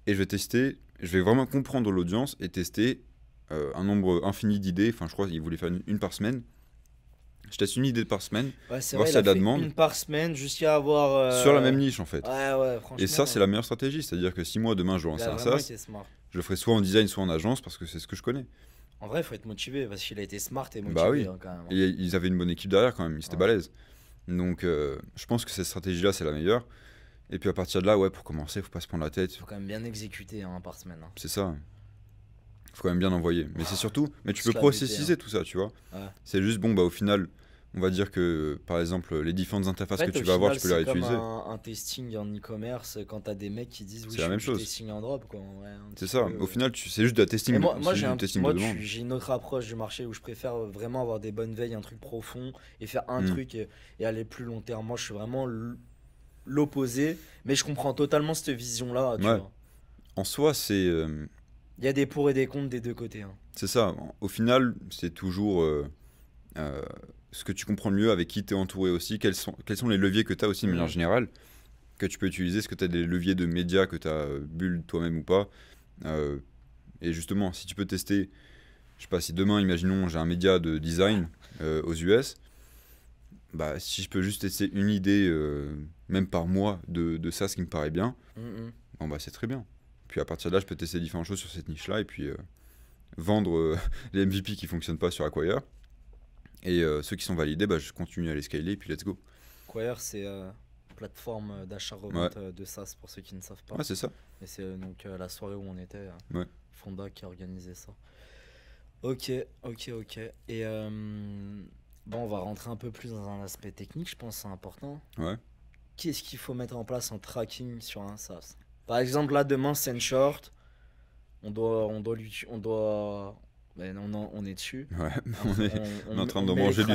et je vais tester, je vais vraiment comprendre l'audience et tester euh, un nombre infini d'idées. Enfin, je crois qu'il voulait faire une, par semaine. Je teste une idée par semaine, voir si elle a de la demande. Une par semaine jusqu'à avoir. Sur la même niche en fait. et ça, c'est la meilleure stratégie. C'est-à-dire que si moi demain je lance un SaaS, je le ferai soit en design, soit en agence, parce que c'est ce que je connais. En vrai, il faut être motivé, parce qu'il a été smart et bah motivé bah oui. Hein, hein. Et ils avaient une bonne équipe derrière quand même, ils étaient balèzes. Donc euh, je pense que cette stratégie-là, c'est la meilleure. Et puis à partir de là, ouais, pour commencer, faut pas se prendre la tête. Faut quand même bien exécuter hein, par semaine. C'est ça. Faut quand même bien envoyer. Mais ah, c'est surtout, mais tu peux processiser tout ça, tu vois. C'est juste bon, bah au final, on va dire que, par exemple, les différentes interfaces que tu vas avoir, tu peux les réutiliser. C'est comme un, testing en e-commerce quand t'as des mecs qui disent oui, la même chose. testing en drop. c'est ça. Au euh. final, c'est juste de la testing. moi, moi j'ai une autre approche du marché où je préfère vraiment avoir des bonnes veilles, un truc profond et faire un hmm. truc et, aller plus long terme. Moi, je suis vraiment l'opposé, mais je comprends totalement cette vision-là. En soi, c'est. Euh, Il y a des pour et des contre des deux côtés. Hein. C'est ça. Au final, c'est toujours. Euh, ce que tu comprends mieux, avec qui tu es entouré aussi, quels sont, quels sont les leviers que tu as aussi de manière mm. générale, que tu peux utiliser, est-ce que tu as des leviers de médias que tu as euh, bulle toi-même ou pas. Euh, et justement, si tu peux tester, je sais pas, si demain, imaginons, j'ai un média de design euh, aux US, bah, si je peux juste tester une idée, même par mois, de, ça, ce qui me paraît bien, mm, mm. bah, c'est très bien. Puis à partir de là, je peux tester différentes choses sur cette niche-là et puis vendre <laughs> les MVP qui fonctionnent pas sur Acquire et euh, ceux qui sont validés, bah, je continue à les scaler et puis let's go. Quair, c'est euh, plateforme d'achat-revente euh, de SaaS pour ceux qui ne savent pas. Ouais, c'est ça. Et c'est euh, donc la soirée où on était, Fonda qui a organisé ça. Ok, ok, ok. Et bon, on va rentrer un peu plus dans un aspect technique, je pense, c'est important. Ouais. Qu'est-ce qu'il faut mettre en place en tracking sur un SaaS Par exemple, là, demain, c'est une short. On doit, on doit, on doit, ben, on, est dessus. <laughs> on, est, en train de manger du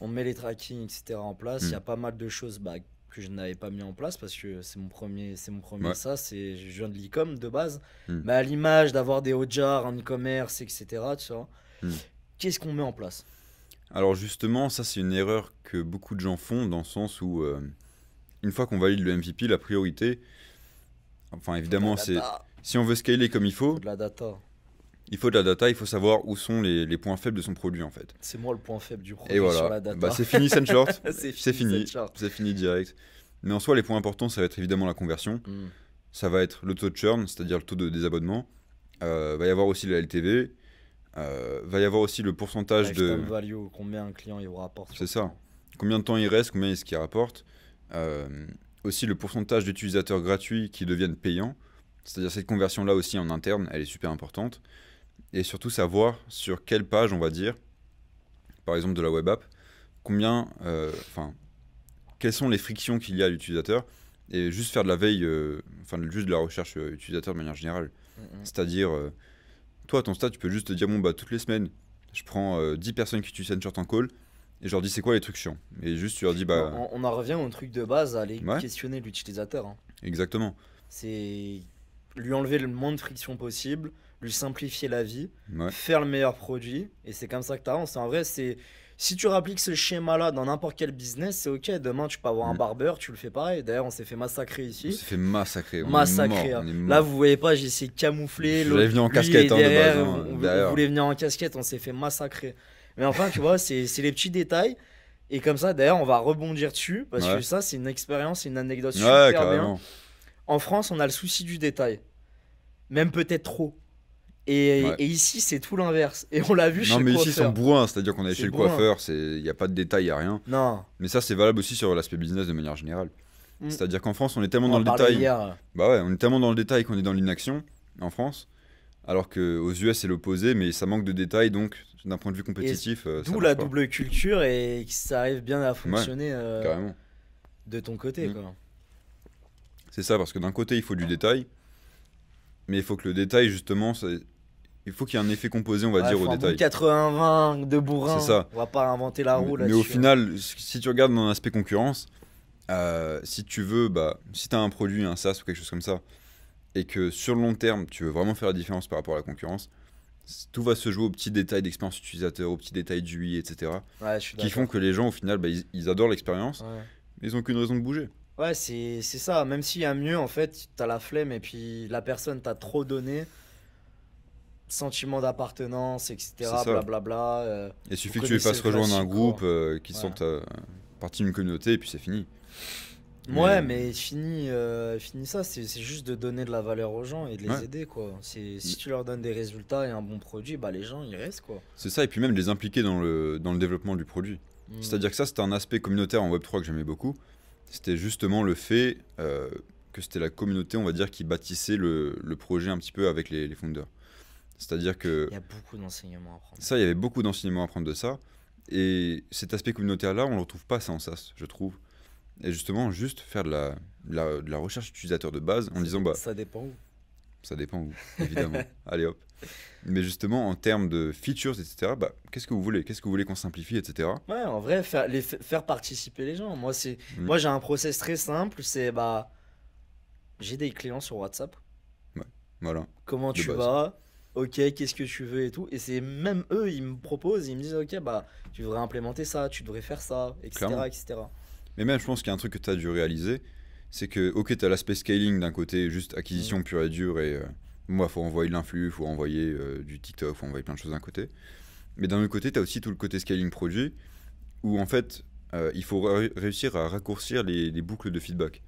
On met les tracking, etc. en place. Il y a mm. pas mal de choses bah, que je n'avais pas mis en place parce que c'est mon premier, c'est mon premier ça. C'est je viens de le de base. Mm. Mais à l'image d'avoir des hauts-jars en e-commerce, etc. Mm. Qu'est-ce qu'on met en place Alors justement, ça c'est une erreur que beaucoup de gens font dans le sens où euh, une fois qu'on valide le MVP, la priorité, enfin évidemment c'est si on veut scaler comme il faut. la data il faut de la data, il faut savoir où sont les, points faibles de son produit en fait. C'est moi le point faible du produit sur la data. Bah, c'est fini short. <laughs> c'est fini, c'est fini direct. Mais en soi, les points importants, ça va être évidemment la conversion, hmm. ça va être le taux de churn, c'est-à-dire le taux de désabonnement, euh, va y avoir aussi la LTV, euh, va y avoir aussi le pourcentage de... value, combien un client il rapporte. C'est ça. Combien de temps il reste, combien est-ce qu'il rapporte. Euh, aussi le pourcentage d'utilisateurs gratuits qui deviennent payants. C'est-à-dire cette conversion-là aussi en interne, elle est super importante et surtout savoir sur quelle page, on va dire, par exemple de la web app, combien, euh, enfin, quelles sont les frictions qu'il y a à l'utilisateur et juste faire de la veille, euh, enfin, juste de la recherche euh, utilisateur de manière générale. C'est-à-dire, toi, à ton stade, tu peux juste te dire, bon, bah, toutes les semaines, je prends 10 personnes qui utilisent sur en call et je leur dis, c'est quoi les trucs chiants Et juste, tu leur dis, bah. On, en revient au truc de base, aller questionner l'utilisateur. Hein. Exactement. C'est lui enlever le moins de friction possible lui simplifier la vie, faire le meilleur produit, et c'est comme ça que tu avances. En vrai, c'est si tu réappliques ce schéma-là dans n'importe quel business, c'est ok. Demain, tu peux avoir un mm. barbeur, tu le fais pareil. D'ailleurs, on s'est fait massacrer ici. On s'est fait massacrer. massacrer. Hein. Là, vous voyez pas, j'ai essayé de camoufler. voulais venir en casquette. on, hein, hein, voulait venir en casquette, on s'est fait massacrer. Mais enfin, tu vois, c'est les petits détails. Et comme ça, d'ailleurs, on va rebondir dessus parce que ça, c'est une expérience, une anecdote super bien. En France, on a le souci du détail, même peut-être trop. Et, ici, c'est tout l'inverse. Et on l'a vu chez le coiffeur. Non, mais ici, c'est sont bourrin. C'est-à-dire qu'on est, chez le coiffeur, il n'y a pas de détail, il n'y a rien. Non. Mais ça, c'est valable aussi sur l'aspect business de manière générale. Mm. C'est-à-dire qu'en France, on est tellement dans le détail. Bah ouais, on est tellement dans le détail qu'on est dans l'inaction en France. Alors qu'aux US, c'est l'opposé, mais ça manque de détails. Donc, d'un point de vue compétitif. Euh, D'où la double culture et que ça arrive bien à fonctionner euh, de ton côté. Mm. quoi C'est ça, parce que d'un côté, il faut du détail. Mais il faut que le détail, justement, il faut qu'il y ait un effet composé, on va dire, au détail. 80-20 de bourrin. On va pas inventer la roue là-dessus. Mais au final, si tu regardes dans l'aspect concurrence, euh, si tu veux, bah, si tu as un produit, un SaaS ou quelque chose comme ça, et que sur le long terme, tu veux vraiment faire la différence par rapport à la concurrence, tout va se jouer aux petits détails d'expérience utilisateur, aux petits détails d'UI, etc. qui font que les gens, au final, bah, ils, adorent l'expérience, mais ils n'ont qu'une raison de bouger. Ouais, c'est ça. Même s'il y a mieux, en fait, tu as la flemme et puis la personne t'a trop donné sentiment d'appartenance, etc. Blablabla. Euh, il suffit que tu les fasses rejoindre un groupe qu'ils euh, qui sont euh, partie d'une communauté et puis c'est fini. Ouais, mais fini, euh, fini ça, c'est juste de donner de la valeur aux gens et de les aider. quoi. Si tu leur donnes des résultats et un bon produit, bah, les gens, ils restent. quoi. C'est ça, et puis même les impliquer dans le, dans le développement du produit. Mm. C'est-à-dire que ça, c'était un aspect communautaire en Web3 que j'aimais beaucoup. C'était justement le fait que c'était la communauté, on va dire, qui bâtissait le, projet un petit peu avec les, les fondeurs. C'est-à-dire que. Il y a beaucoup d'enseignements à prendre. Ça, il y avait beaucoup d'enseignements à prendre de ça. Et cet aspect communautaire-là, on ne le retrouve pas ça en SAS, je trouve. Et justement, juste faire de la, la, recherche utilisateur de base en disant. Bah, ça dépend où Ça dépend où, <laughs> évidemment. Allez hop. Mais justement, en termes de features, etc., bah, qu'est-ce que vous voulez Qu'est-ce que vous voulez qu'on simplifie, etc. Ouais, en vrai, faire, les, faire participer les gens. Moi, c'est, mm. moi j'ai un process très simple c'est bah, j'ai des clients sur WhatsApp. Ouais, voilà. Comment tu vas ok, qu'est-ce que tu veux et tout. Et c'est même eux, ils me proposent, ils me disent, ok, bah, tu devrais implémenter ça, tu devrais faire ça, etc. Mais même, je pense qu'il y a un truc que tu as dû réaliser, c'est que, ok, tu as l'aspect scaling d'un côté, juste acquisition mm. pure et dure, et euh, moi, faut envoyer de l'influx, faut envoyer euh, du TikTok, faut envoyer plein de choses d'un côté. Mais d'un autre côté, tu as aussi tout le côté scaling produit, où en fait, euh, il faut réussir à raccourcir les, les boucles de feedback.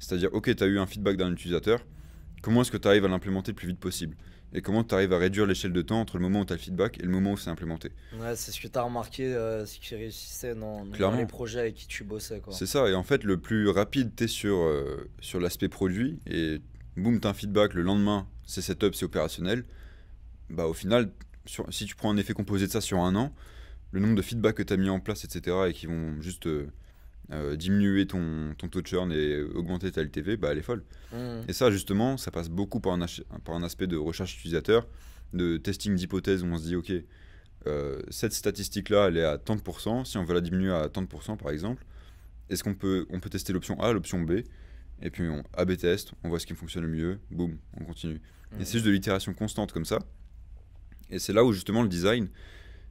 C'est-à-dire, ok, tu as eu un feedback d'un utilisateur, comment est-ce que tu arrives à l'implémenter le plus vite possible et comment tu arrives à réduire l'échelle de temps entre le moment où tu as le feedback et le moment où c'est implémenté. c'est ce que tu as remarqué, euh, ce qui réussissait dans, les projets avec qui tu bossais. C'est ça, et en fait, le plus rapide, tu es sur, euh, sur l'aspect produit, et boum, tu as un feedback, le lendemain, c'est setup, c'est opérationnel. Bah, au final, si tu prends un effet composé de ça sur un an, le nombre de feedbacks que tu as mis en place, etc., et qui vont juste. Euh, euh, diminuer ton, ton taux de churn et augmenter ta LTV, bah, elle est folle. Mmh. Et ça, justement, ça passe beaucoup par un, par un aspect de recherche utilisateur, de testing d'hypothèses où on se dit, OK, euh, cette statistique-là, elle est à 30%. Si on veut la diminuer à 30%, par exemple, est-ce qu'on peut, on peut tester l'option A, l'option B Et puis on A-B test, on voit ce qui fonctionne le mieux, boum, on continue. Et mmh. c'est juste de l'itération constante comme ça. Et c'est là où, justement, le design,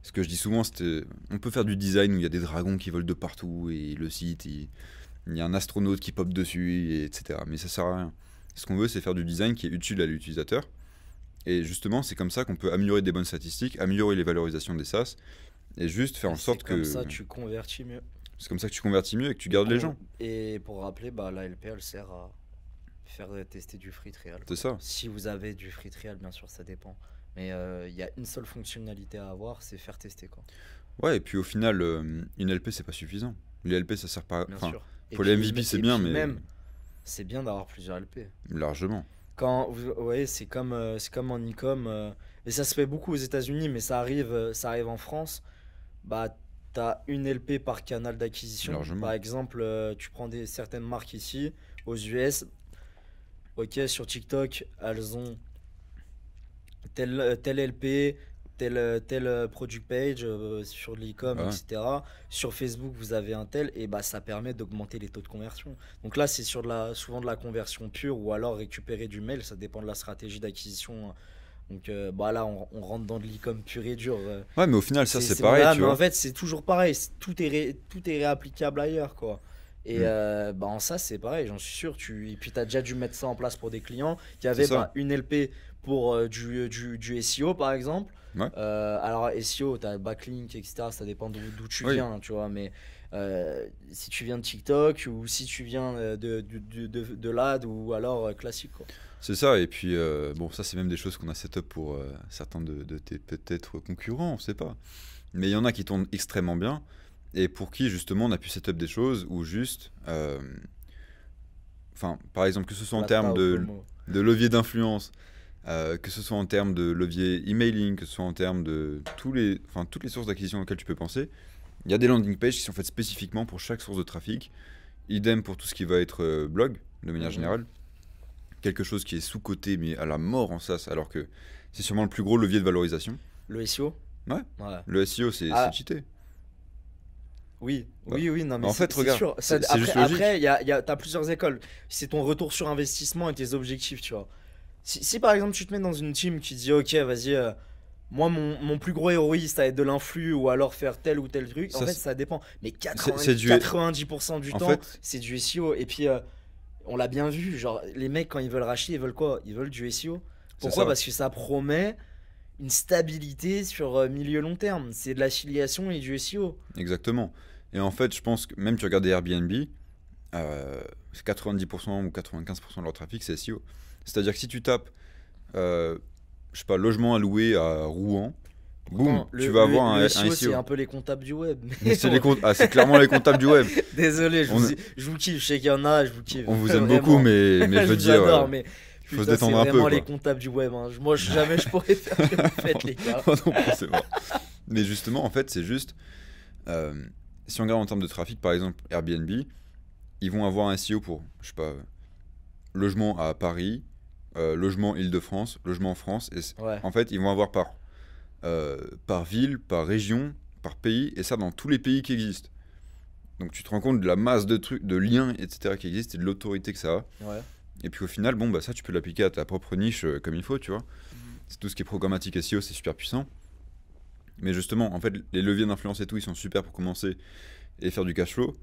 ce que je dis souvent, c'est on peut faire du design où il y a des dragons qui volent de partout et le site, il, il y a un astronaute qui pop dessus, etc. Mais ça sert à rien. Ce qu'on veut, c'est faire du design qui est utile à l'utilisateur. Et justement, c'est comme ça qu'on peut améliorer des bonnes statistiques, améliorer les valorisations des SaaS, et juste faire en sorte que... que. Comme ça, tu convertis mieux. C'est comme ça que tu convertis mieux et que tu gardes les gens. Et pour rappeler, bah, la LP, elle sert à faire tester du free trial. C'est ça. Si vous avez du free trial, bien sûr, ça dépend. Mais euh, il y a une seule fonctionnalité à avoir, c'est faire tester. Quoi. Ouais, et puis au final, euh, une LP, c'est pas suffisant. Les LP, ça sert pas. Bien Pour les MVP, c'est bien, mais. Même, c'est bien d'avoir plusieurs LP. Largement. Quand vous voyez, c'est comme, euh, c'est comme en e-com. et ça se fait beaucoup aux États-Unis, mais ça arrive, ça arrive en France. Bah, tu as une LP par canal d'acquisition. Par exemple, tu prends des, certaines marques ici, aux US. Ok, sur TikTok, elles ont tel, euh, tel LP, tel, euh, tel euh, product page sur l'e-com, etc. Sur Facebook, vous avez un tel, et bah, ça permet d'augmenter les taux de conversion. Donc là, c'est sur de la, souvent de la conversion pure ou alors récupérer du mail, ça dépend de la stratégie d'acquisition. Hein. Donc bah là, on, rentre dans de l'e-com pur et dur. Ouais, mais au final, ça, c'est pareil. en fait, c'est toujours pareil. tout, est tout est réapplicable ailleurs, quoi. Et mm. bah en ça, c'est pareil, j'en suis sûr. Tu... Et puis, tu as déjà dû mettre ça en place pour des clients qui avaient bah, une LP pour euh, euh, du, du, du, SEO par exemple. Euh, alors SEO, tu as backlink, etc. Ça dépend d'où tu viens, tu vois. Mais si tu viens de TikTok ou si tu viens de, de, de, l'AD ou alors classique. quoi. C'est ça. Et puis, bon, ça, c'est même des choses qu'on a setup pour certains de, tes peut-être concurrents, on sait pas. Mais il y en a qui tournent extrêmement bien et pour qui justement on a pu setup des choses ou juste. Enfin, par exemple, que ce soit en termes de, de levier d'influence, euh, que ce soit en termes de levier emailing, que ce soit en termes de tous les, toutes les sources d'acquisition auxquelles tu peux penser, il y a des landing pages qui sont faites spécifiquement pour chaque source de trafic. Idem pour tout ce qui va être euh, blog, de manière mhm. générale. Quelque chose qui est sous-coté, mais à la mort en SaaS, alors que c'est sûrement le plus gros levier de valorisation. Le SEO Ouais. Le SEO, ah. c'est cheaté. Oui, bah, oui, oui, non, mais en fait, regarde, après, après y a, y a, plusieurs écoles. C'est ton retour sur investissement et tes objectifs, tu vois. Si, par exemple tu te mets dans une team qui dit ok vas-y euh, moi mon, mon, plus gros héroïste ça va être de l'influx ou alors faire tel ou tel truc, en fait ça dépend. Mais 90% du temps c'est du SEO e et puis euh, on l'a bien vu, genre les mecs quand ils veulent racheter ils veulent quoi Ils veulent du SEO. Pourquoi Parce que ça promet une stabilité sur euh, milieu long terme. C'est de l'affiliation et du SEO. Exactement. Et en fait je pense que même tu regardes Airbnb, 90% ou 95% de leur trafic c'est SEO. C'est-à-dire que si tu tapes, euh, je sais pas, logement à louer à Rouen, boum, tu vas avoir un, SEO. E c'est un peu les comptables du web. C'est ah, clairement les comptables du web. <laughs> Désolé, je, vous, kiffe, je sais qu'il y en a, je vous kiffe. On vous <laughs> aime beaucoup, mais, mais je <laughs> veux dire. Euh, adore, mais faut se détendre un peu. C'est vraiment les comptables du web. Hein. Moi, jamais je pourrais faire les gars. Mais justement, en fait, c'est juste. Euh, si on regarde en termes de trafic, par exemple, Airbnb, ils vont avoir un SEO pour, je sais pas, logement à Paris, euh, logement Île-de-France, logement France. Et En fait, ils vont avoir par, euh, par ville, par région, par pays, et ça dans tous les pays qui existent. Donc tu te rends compte de la masse de trucs, de liens, etc. qui existent et de l'autorité que ça a. Et puis au final, bon, bah ça, tu peux l'appliquer à ta propre niche euh, comme il faut, tu vois. Mhm. C'est tout ce qui est programmatique SEO, c'est super puissant. Mais justement, en fait, les leviers d'influence et tout, ils sont super pour commencer et faire du cash flow.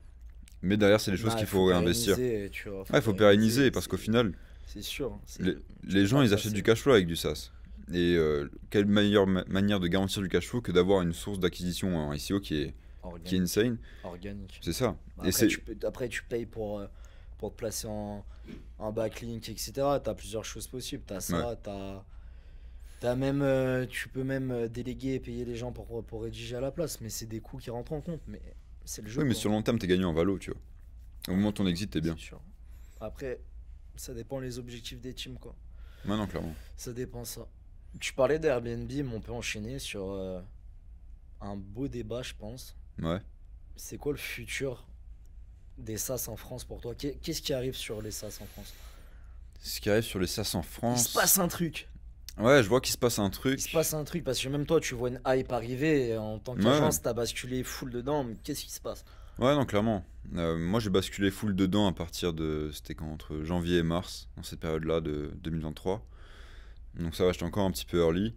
Mais derrière, c'est des choses bah, qu'il faut, réinvestir. il faut pérenniser parce qu'au final, c'est sûr. Hein, les, gens, ils achètent du cash flow avec du sas Et euh, quelle meilleure manière de garantir du cash que d'avoir une source d'acquisition en ICO qui est, qui est insane Organique. C'est ça. Bah, après, et tu tu payes pour, euh, pour te placer en, en backlink, etc. Tu as plusieurs choses possibles. Tu as ça, tu as. même, euh, tu peux même déléguer et payer les gens pour, rédiger à la place, mais c'est des coûts qui rentrent en compte. Mais c'est le jeu. Oui, mais sur le long terme, tu es gagné en valo, tu Au moment de ton exit, es bien. Sûr. Après, ça dépend les objectifs des teams, quoi. Non, clairement. Ça dépend ça. Tu parlais d'Airbnb, mais on peut enchaîner sur euh, un beau débat, je pense. Ouais. C'est quoi le futur des SAS en France pour toi Qu'est-ce qui arrive sur les SAS en France Ce qui arrive sur les SAS en France. Il se passe un truc. Ouais, je vois qu'il se passe un truc. Il se passe un truc parce que même toi, tu vois une hype arriver et en tant qu'agence, tu t'as basculé full dedans. Mais qu'est-ce qui se passe Ouais, non, clairement. Euh, moi, j'ai basculé full dedans à partir de. C'était quand Entre janvier et mars, dans cette période-là de 2023. Donc ça va, j'étais encore un petit peu early.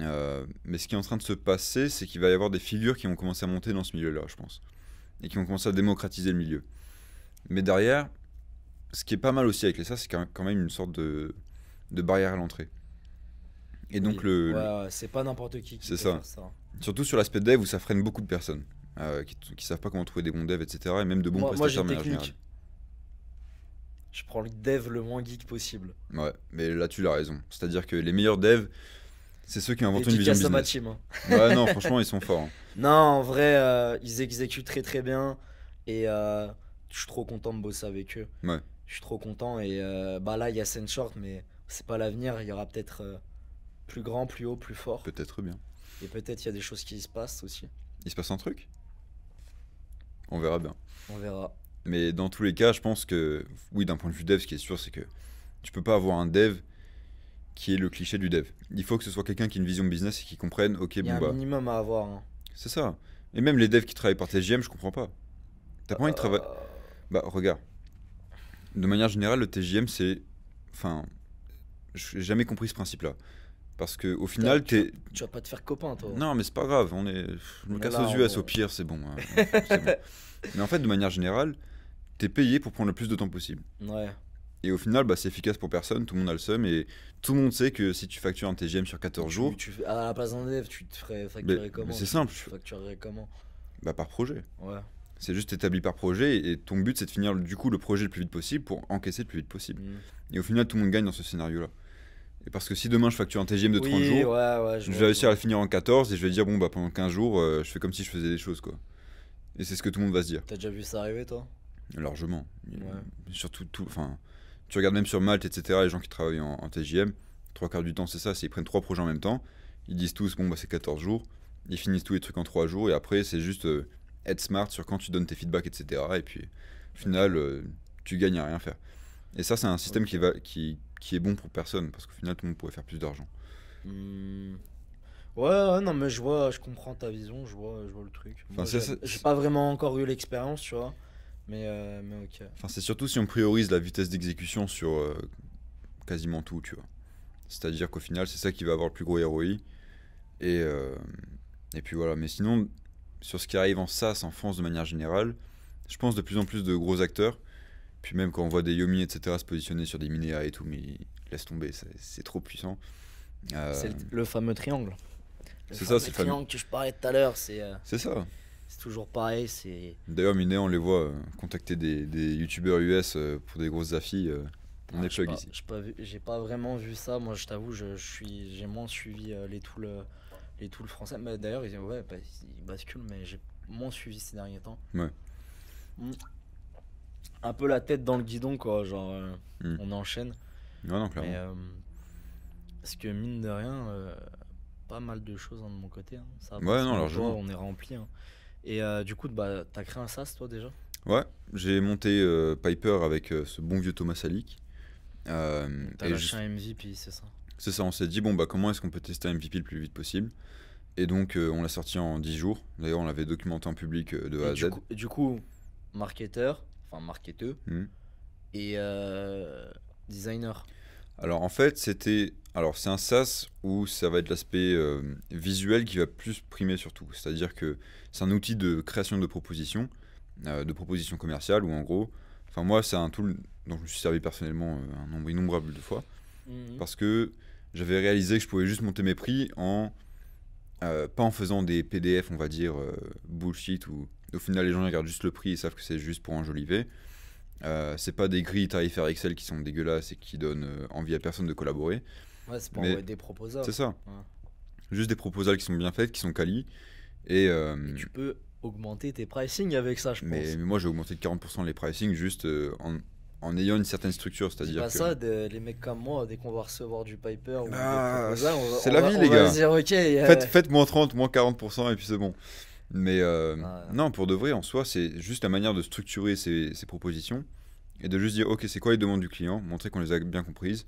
Euh, mais ce qui est en train de se passer, c'est qu'il va y avoir des figures qui vont commencer à monter dans ce milieu-là, je pense. Et qui vont commencer à démocratiser le milieu. Mais derrière, ce qui est pas mal aussi avec les ça, c'est quand même une sorte de, barrière à l'entrée. Et donc le. c'est pas n'importe qui. qui c'est ça. ça. Hein. Surtout sur l'aspect dev où ça freine beaucoup de personnes. Euh, qui, savent pas comment trouver des bons devs, etc. Et même de bons prestataires. Je prends le dev le moins geek possible. Ouais, mais là, tu l'as raison. C'est-à-dire que les meilleurs devs, c'est ceux qui inventent une vision business. Ma team, hein. Ouais, non, <laughs> franchement, ils sont forts. Hein. Non, en vrai, euh, ils exécutent très très bien. Et euh, je suis trop content de bosser avec eux. Ouais. Je suis trop content. Et bah là, il y a Short, mais c'est pas l'avenir. Il y aura peut-être plus grand, plus haut, plus fort. Peut-être bien. Et peut-être il y a des choses qui se passent aussi. Il se passe un truc on verra bien. On verra. Mais dans tous les cas, je pense que, oui, d'un point de vue dev, ce qui est sûr, c'est que tu peux pas avoir un dev qui est le cliché du dev. Il faut que ce soit quelqu'un qui a une vision business et qui comprenne, ok, bon bah. Il y a un bah. minimum à avoir. Hein. C'est ça. Et même les devs qui travaillent par TGM, je comprends pas. T'as pas envie de travailler. Euh. Bah, regarde. De manière générale, le TGM, c'est. Enfin. J'ai jamais compris ce principe-là. Parce que au final, tu, tu vas pas te faire copain, toi. Non, mais c'est pas grave. On est... casse aux US, au pire, hein. <laughs> c'est bon, Mais en fait, de manière générale, t'es payé pour prendre le plus de temps possible. Ouais. Et au final, bah, c'est efficace pour personne, tout le monde a le seum, et tout le monde sait que si tu factures un TGM sur 14 jours. Tu, à la place d'un tu te ferais facturer comment C'est simple. Tu facturerais comment Bah, par projet. Ouais. C'est juste établi par projet, et ton but, c'est de finir du coup le projet le plus vite possible pour encaisser le plus vite possible. Mm. Et au final, tout le monde gagne dans ce scénario-là parce que si demain je facture un TGM de 30 jours, je, vais réussir à le finir en 14 et je vais dire, bon, bah pendant 15 jours, euh, je fais comme si je faisais des choses, quoi. Et c'est ce que tout le monde va se dire. T'as déjà vu ça arriver, toi Largement. Surtout, tout. Enfin, tu regardes même sur Malte, etc., les gens qui travaillent en, TGM, trois quarts du temps, c'est ça, c'est ils prennent trois projets en même temps, ils disent tous, bon, bah c'est 14 jours, ils finissent tous les trucs en trois jours, et après, c'est juste euh, être smart sur quand tu donnes tes feedbacks, etc., et puis, au final, euh, tu gagnes à rien faire. Et ça, c'est un système qui, va, qui, qui est bon pour personne, parce qu'au final, tout le monde pourrait faire plus d'argent. Hmm. Ouais, non, mais je vois, je comprends ta vision, je vois, je vois le truc. Enfin, J'ai pas vraiment encore eu l'expérience, tu vois. Mais, euh, mais ok. Enfin, c'est surtout si on priorise la vitesse d'exécution sur euh, quasiment tout, tu vois. C'est-à-dire qu'au final, c'est ça qui va avoir le plus gros ROI. Et, euh, et puis voilà. Mais sinon, sur ce qui arrive en SaaS en France de manière générale, je pense de plus en plus de gros acteurs puis même quand on voit des Yomi, etc., se positionner sur des Minéa et tout, mais laisse tomber, c'est trop puissant. Euh, c'est le, fameux triangle. C'est ça, c'est le triangle que je parlais tout à l'heure. C'est euh, ça. C'est toujours pareil. D'ailleurs, miné on les voit euh, contacter des, des youtubeurs US pour des grosses affiches On ah, est plug ici. J'ai pas, pas, vraiment vu ça. Moi, je t'avoue, je, suis, j'ai moins suivi les tout les tout le français. Mais d'ailleurs, ils, ouais, bah, basculent, mais j'ai moins suivi ces derniers temps. Ouais. Mm un peu la tête dans le guidon, quoi. Genre, euh, hmm. on enchaîne. Non, non, clairement. Euh, parce que mine de rien, euh, pas mal de choses hein, de mon côté. Hein. ouais, non, alors On est rempli. Hein. Et du coup, bah, t'as créé un sas toi, déjà Ouais, j'ai monté Piper avec ce bon vieux Thomas Salik t'as lâché un MVP, c'est ça C'est ça, on s'est dit, bon, bah, comment est-ce qu'on peut tester un MVP le plus vite possible et donc, on l'a sorti en 10 jours. D'ailleurs, on l'avait documenté en public de A à Du coup marketeur, enfin marketeur, et hmm. euh, designer. Alors en fait, c'était. Alors c'est un SaaS où ça va être l'aspect euh, visuel qui va plus primer surtout. C'est-à-dire que c'est un outil de création de propositions, euh, de propositions commerciales, ou en gros, enfin moi c'est un tool dont je me suis servi personnellement un nombre innombrable de fois, mhm. parce que j'avais réalisé que je pouvais juste monter mes prix en pas en faisant des PDF, on va dire, bullshit, ou au final, les gens regardent juste le prix, et savent que c'est juste pour enjoliver. Euh, c'est pas des grilles tarifaires Excel qui sont dégueulasses et qui donnent euh, envie à personne de collaborer. Ouais, c'est pour envoyer des proposals. C'est ça. Juste des proposals qui sont bien faites, qui sont qualis. Euh, et, tu peux augmenter tes pricing avec ça, je mais, pense. Mais moi, j'ai augmenté de 40% les pricing juste euh, en, ayant une certaine structure. C'est-à-dire pas ça, les mecs comme moi, dès qu'on va recevoir du Piper ou ah, on C'est la vie, les gars. dire, faites, faites moins 30, moins 40%, et puis c'est bon. Mais euh, ah, non, pour de vrai, en soi, c'est juste la manière de structurer ces, propositions et de juste dire, ok, c'est quoi les demandes du client, montrer qu'on les a bien comprises,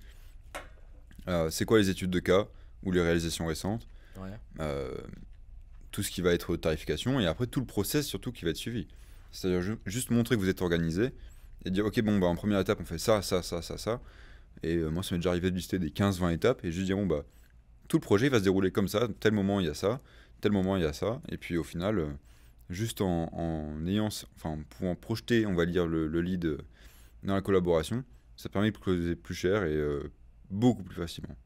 euh, c'est quoi les études de cas ou les réalisations récentes, euh, tout ce qui va être tarification et après tout le process surtout qui va être suivi. C'est-à-dire juste montrer que vous êtes organisé et dire, ok, bon, bah, en première étape, on fait ça, ça, ça, ça, ça. Et moi, ça m'est déjà arrivé de lister des 15-20 étapes et juste dire, bon, bah, tout le projet va se dérouler comme ça, tel moment, il y a ça tel moment il y a ça. Et puis au final, euh, juste en, ayant, enfin, en pouvant projeter, on va dire, le, lead euh, dans la collaboration, ça permet de closer plus cher et euh, beaucoup plus facilement.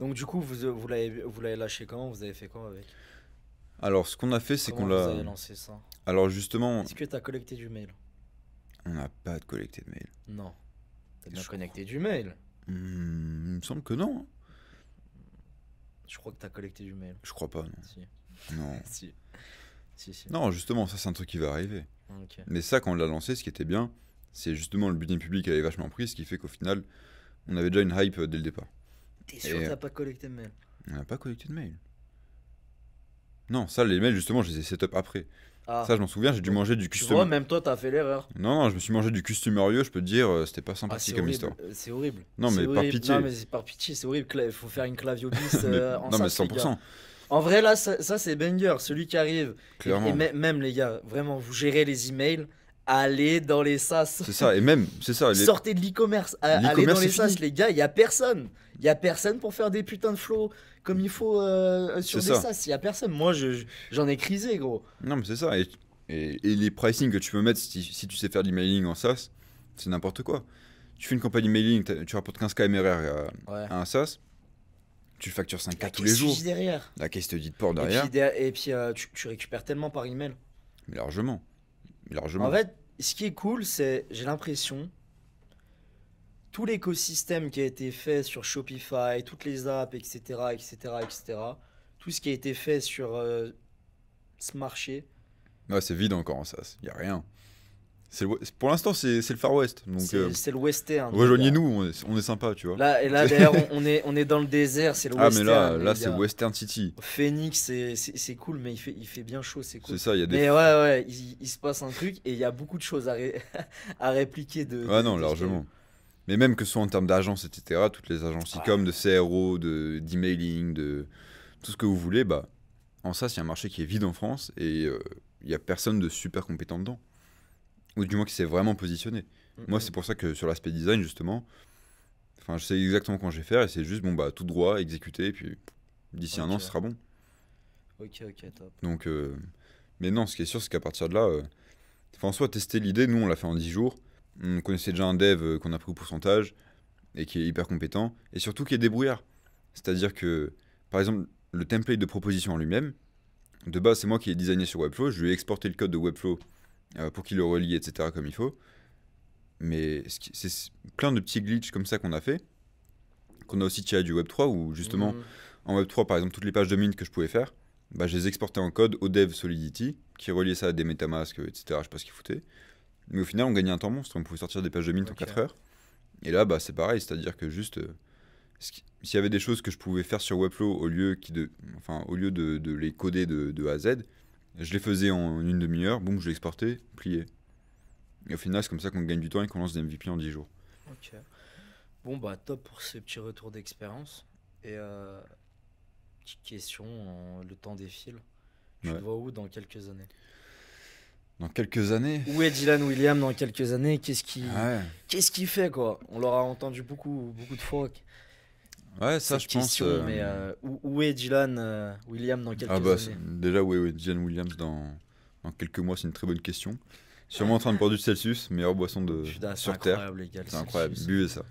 Donc, du coup, vous, vous l'avez lâché quand Vous avez fait quoi avec alors, ce qu'on a fait, c'est qu'on l'a. lancé Alors, justement. est que tu as collecté du mail On n'a pas de collecté de mail. Non. Tu as connecté du mail mmh, Il me semble que non. Hein. Je crois que tu as collecté du mail. Je crois pas, non. Non. <laughs> Non, justement, ça, c'est un truc qui va arriver. Mais ça, quand on l'a lancé, ce qui était bien, c'est justement le budget public avait vachement pris, ce qui fait qu'au final, on avait déjà une hype dès le départ. T'es sûr que pas collecté de mail On n'a pas collecté de mail. Non, ça, les mails, justement, je les ai set up après. Ah. Ça, je m'en souviens, j'ai dû manger du custom. même toi, t'as fait l'erreur. Non, non, je me suis mangé du customerieux, je peux dire, euh, c'était pas ah, sympathique comme histoire. Euh, c'est horrible. Non, mais par pitié. Non, mais par pitié, c'est horrible. Il faut faire une clavio <laughs> euh, en Non, mais 100%. En vrai, là, ça, c'est banger, celui qui arrive. Clairement. Et, même, les gars, vraiment, vous gérez les emails allez dans les sas. C'est ça, et même, c'est ça. Sortez de l'e-commerce, allez dans les sas, les gars, il y a personne. Il y a personne pour faire des putains de flows comme il faut euh, sur des ça. s'il Il n'y a personne. Moi, j'en ai crisé, gros. Non, mais c'est ça. Et, les pricing que tu peux mettre si, tu sais faire du mailing en sas c'est n'importe quoi. Tu fais une campagne mailing tu rapportes 15K à, un SaaS tu factures 5K tous les jours. derrière. La caisse te dit de port derrière. Et puis, euh, tu, récupères tellement par email. largement. largement. En fait, ce qui est cool, c'est j'ai l'impression tout l'écosystème qui a été fait sur Shopify, toutes les apps, etc., etc., etc., tout ce qui a été fait sur euh, ce marché. Ouais, c'est vide encore hein, ça. il n'y a rien. pour l'instant, c'est le Far West. Euh, c'est le western. Rejoignez-nous, on, est sympa, tu vois. Là, là on, est, on est dans le désert, c'est le western. Ah, mais là, là c'est Western City. Phoenix, c'est cool, mais il fait, il fait bien chaud, c'est cool. C'est ça, il y a des. Mais ouais, ouais, il, se passe un truc et il y a beaucoup de choses à, <laughs> à répliquer de. ouais, non, largement mais même que ce soit en termes d'agence, etc., toutes les agences ICOM, de CRO, d'emailing, de, tout ce que vous voulez, bah, en ça, c'est un marché qui est vide en France et euh, il n'y a personne de super compétent dedans. Ou du moins qui s'est vraiment positionné. Moi, c'est pour ça que sur l'aspect design, justement, je sais exactement quand je vais faire et c'est juste, bon, bah, tout droit, exécuter, et puis d'ici un an, ce sera bon. Ok, ok, top. Donc, euh, mais non, ce qui est sûr, c'est qu'à partir de là, euh, françois en soi, tester l'idée, nous, on l'a fait en 10 jours on connaissait déjà un dev euh, qu'on a pris au pourcentage et qui est hyper compétent, et surtout qui est débrouillard. C'est-à-dire que, par exemple, le template de proposition en lui-même, de base, c'est moi qui ai designé sur Webflow, je lui ai exporté le code de Webflow euh, pour qu'il le relie, etc., comme il faut. Mais c'est plein de petits glitches comme ça qu'on a fait, qu'on a aussi tiré du Web3, où justement, mmh. en Web3, par exemple, toutes les pages de mine que je pouvais faire, bah, je les exportais en code au dev Solidity, qui reliait ça à des MetaMask, etc., je sais pas ce qu'il foutait. Mais au final, on gagnait un temps monstre. On pouvait sortir des pages de mint en 4 heures. Et là, bah, c'est pareil. C'est-à-dire que juste. Euh, s'il y avait des choses que je pouvais faire sur Webflow au lieu, qui de, enfin, au lieu de, les coder de, A à Z, je les faisais en une demi-heure, boum, je l'exportais, plié. Et au final, c'est comme ça qu'on gagne du temps et qu'on lance des MVP en 10 jours. Ok. Bon, bah top pour ce petit retour d'expérience. Et euh, petite question, euh, le temps défile. Tu vois où dans quelques années dans quelques années. Où est Dylan William dans quelques années Qu'est-ce qu'il qu'est-ce fait quoi On l'aura entendu beaucoup beaucoup de fois. Ouais, ça je pense. Euh, mais euh, où, est Dylan euh, Williams William dans quelques ah bah, années Déjà où est Dylan Williams dans, dans quelques mois C'est une très bonne question. Sûrement en train de boire du Celsius, meilleure boisson de sur terre. C'est incroyable, buvez ça.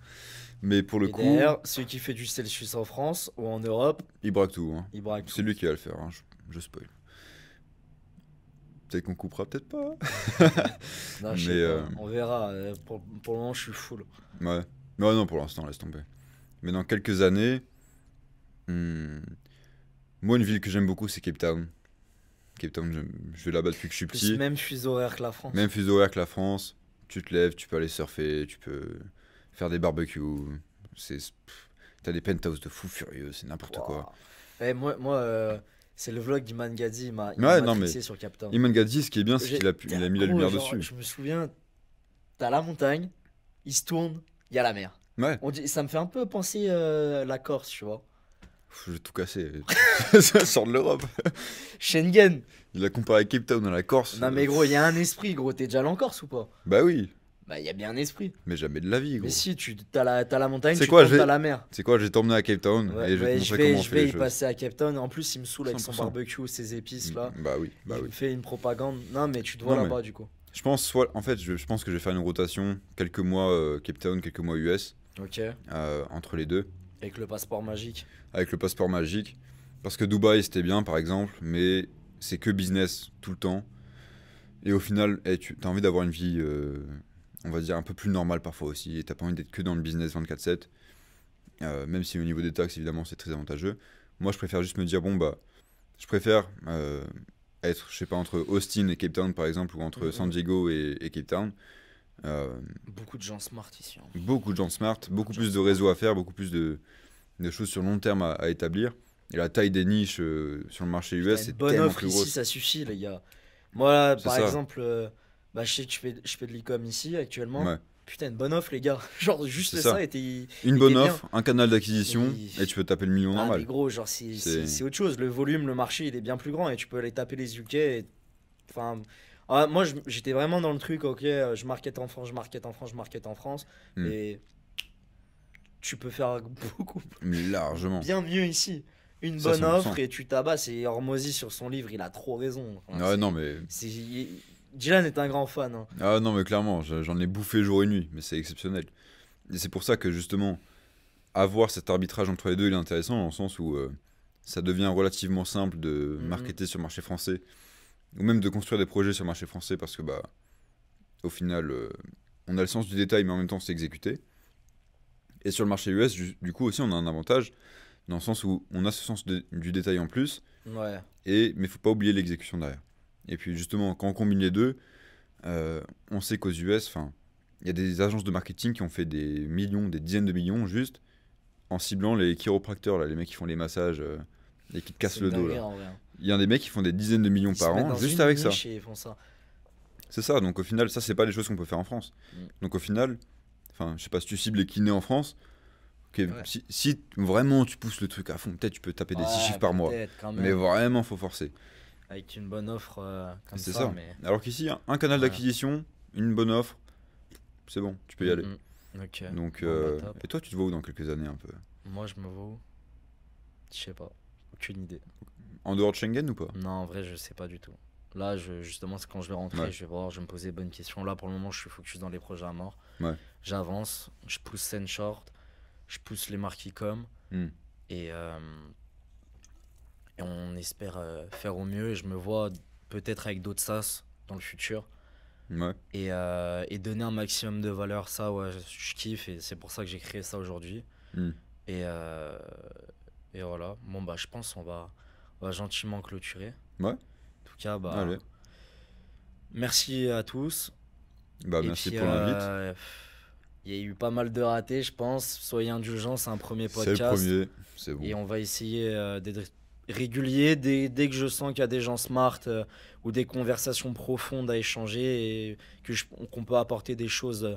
Mais pour le coup. celui qui fait du Celsius en France ou en Europe. Il braque tout. Hein. C'est lui qui va le faire, hein, je spoil. Peut-être qu'on coupera, peut-être pas. <laughs> Euh, On verra. Euh, pour, le moment, je suis full. Ouais. Mais non, pour l'instant, laisse tomber. Mais dans quelques années. Hmm, moi, une ville que j'aime beaucoup, c'est Cape Town. Cape Town, je, vais là-bas depuis que je suis petit. Même fuseau horaire que la France. Même fuseau horaire que la France. Tu te lèves, tu peux aller surfer, tu peux faire des barbecues. C'est, t'as des penthouses de fou furieux, c'est n'importe quoi. Et eh, moi, moi euh, c'est le vlog d'Iman Gadzi, il m'a ouais, sur Captain. Iman Gadzi, ce qui est bien, c'est qu'il a, mis la lumière dessus. Je me souviens, t'as la montagne, il se tourne, il y a la mer. Ouais. On dit, ça me fait un peu penser euh, la Corse, tu vois. Je vais tout casser. <laughs> ça sort de l'Europe. Schengen. Il a comparé Cape Town à la Corse. Non, mais gros, il y a un esprit, gros. T'es déjà allé en Corse ou pas Bah oui. Bah, il y a bien un esprit. Mais jamais de la vie, gros. Mais si, tu as la, montagne, tu quoi, tombes, la mer. C'est quoi, je vais t'emmener à Cape Town et je vais te montrer je vais y passer à Cape Town. En plus, il me saoule avec son barbecue, ses épices là. Bah oui, bah il fait une propagande. Non, mais tu te vois là-bas du coup. Je pense soit, en fait, je, pense que je vais faire une rotation quelques mois euh, Cape Town, quelques mois US. Ok. Euh, entre les deux. Avec le passeport magique. Avec le passeport magique. Parce que Dubaï c'était bien par exemple, mais c'est que business tout le temps. Et au final, hey, eh, tu as envie d'avoir une vie euh, on va dire, un peu plus normal parfois aussi. Et t'as pas envie d'être que dans le business 24-7. Euh, même si au niveau des taxes, évidemment, c'est très avantageux. Moi, je préfère juste me dire, bon, bah, je préfère euh, être, je sais pas, entre Austin et Cape Town, par exemple, ou entre mhm. San Diego et, Cape Town. Euh, beaucoup de gens smart ici. Hein. Beaucoup de gens smart, beaucoup, plus de réseaux à faire, beaucoup plus de, choses sur long terme à, établir. Et la taille des niches sur le marché US, c'est tellement offre plus gros. Ici, ça suffit, les gars. Moi, là, par exemple bah, je sais que je fais, je fais de le ici actuellement. Putain, une bonne offre, les gars. <laughs> Genre, juste ça. ça était, une bonne offre, un canal d'acquisition, et, tu peux taper le million ah, normal. Mais gros, genre, c'est autre chose. Le volume, le marché, il est bien plus grand, et tu peux aller taper les UK. Et... Enfin, ah, moi, j'étais vraiment dans le truc, ok, je market en France, je market en France, je market en France. Mais hmm. tu peux faire <laughs> beaucoup. Largement. Bien mieux ici une bonne offre et tu tabasses. Et Hormozy, sur son livre, il a trop raison. ouais, non, mais. Dylan est un grand fan. Hein. Ah non, mais clairement, j'en ai bouffé jour et nuit, mais c'est exceptionnel. Et c'est pour ça que justement, avoir cet arbitrage entre les deux, il est intéressant, dans le sens où euh, ça devient relativement simple de mhm. marketer sur le marché français, ou même de construire des projets sur le marché français, parce que, bah, au final, euh, on a le sens du détail, mais en même temps, c'est exécuté. Et sur le marché US, du, coup, aussi, on a un avantage, dans le sens où on a ce sens du détail en plus, et, mais il faut pas oublier l'exécution derrière. Et puis justement, quand on combine les deux, euh, on sait qu'aux US, il y a des agences de marketing qui ont fait des millions, des dizaines de millions juste en ciblant les chiropracteurs, là, les mecs qui font les massages et euh, qui te cassent le dos. Hein. Il y a des mecs qui font des dizaines de millions par an juste avec ça. C'est ça, donc au final, ça, c'est pas des choses qu'on peut faire en France. Mm. Donc au final, enfin, je sais pas si tu cibles les kinés en France, si, vraiment tu pousses le truc à fond, peut-être tu peux taper des 6 chiffres par mois. Mais vraiment, faut forcer avec une bonne offre euh, comme ça. Mais... Alors qu'ici, hein, un, canal d'acquisition, une bonne offre, c'est bon, tu peux y mm, aller. Ok, mm. Donc, euh, bah, euh, et toi, tu te vois où dans quelques années un peu Moi, je me vois où Je sais pas, aucune idée. En dehors de Schengen ou pas Non, en vrai, je sais pas du tout. Là, je, justement, c'est quand je vais rentrer, je vais voir, je me poser bonnes questions. Là, pour le moment, je suis focus dans les projets à mort. Ouais. J'avance, je pousse Senshort, je pousse les marques e Et, on espère euh, faire au mieux. Et je me vois peut-être avec d'autres SAS dans le futur. Euh, et, donner un maximum de valeur, ça, ouais, je, kiffe et c'est pour ça que j'ai créé ça aujourd'hui. Hmm. Et, euh, et voilà. Bon, bah, je pense qu'on va, on va gentiment clôturer. Ouais. En tout cas, bah, merci à tous. Bah, merci pour l'invite. Il y a eu pas mal de ratés, je pense. Soyez indulgents, c'est un premier podcast. C'est le premier, c'est bon. Et on va essayer d'être régulier dès, dès, que je sens qu'il y a des gens smart euh, ou des conversations profondes à échanger et que qu'on peut apporter des choses euh,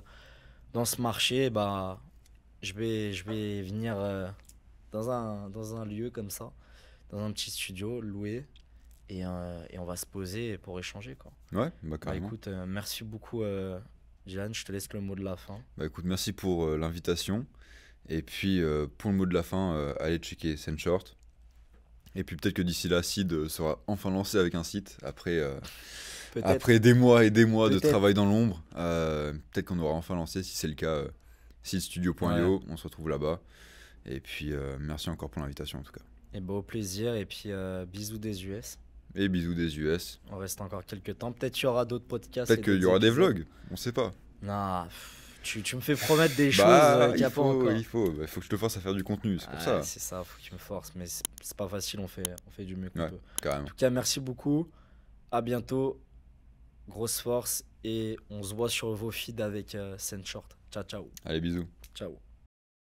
dans ce marché bah je vais je vais venir euh, dans un dans un lieu comme ça dans un petit studio loué et, et on va se poser pour échanger quoi ouais bah, bah écoute merci beaucoup Jean je te laisse le mot de la fin bah écoute merci pour l'invitation et puis pour le mot de la fin allez checker short et puis peut-être que d'ici là, Sid euh, sera enfin lancé avec un site après, euh, après des mois et des mois de travail dans l'ombre. Euh, peut-être qu'on aura enfin lancé, si c'est le cas, sidstudio.io. On se retrouve là-bas. Et puis merci encore pour l'invitation en tout cas. Et beau plaisir. Et puis bisous des US. Et bisous des US. On reste encore quelques temps. Peut-être qu'il y aura d'autres podcasts. Peut-être qu'il y aura des vlogs. On ne sait pas. Non. Tu, me fais promettre des bah, choses euh, il a faut, Il bah, faut, que je te force à faire du contenu, c'est ça. C'est ça, faut que tu me force mais c'est pas facile, on fait, on fait du mieux qu'on peut. En tout cas, merci beaucoup, à bientôt, grosse force, et on se voit sur vos feeds avec euh, Send Short Ciao, ciao. Allez, bisous. Ciao.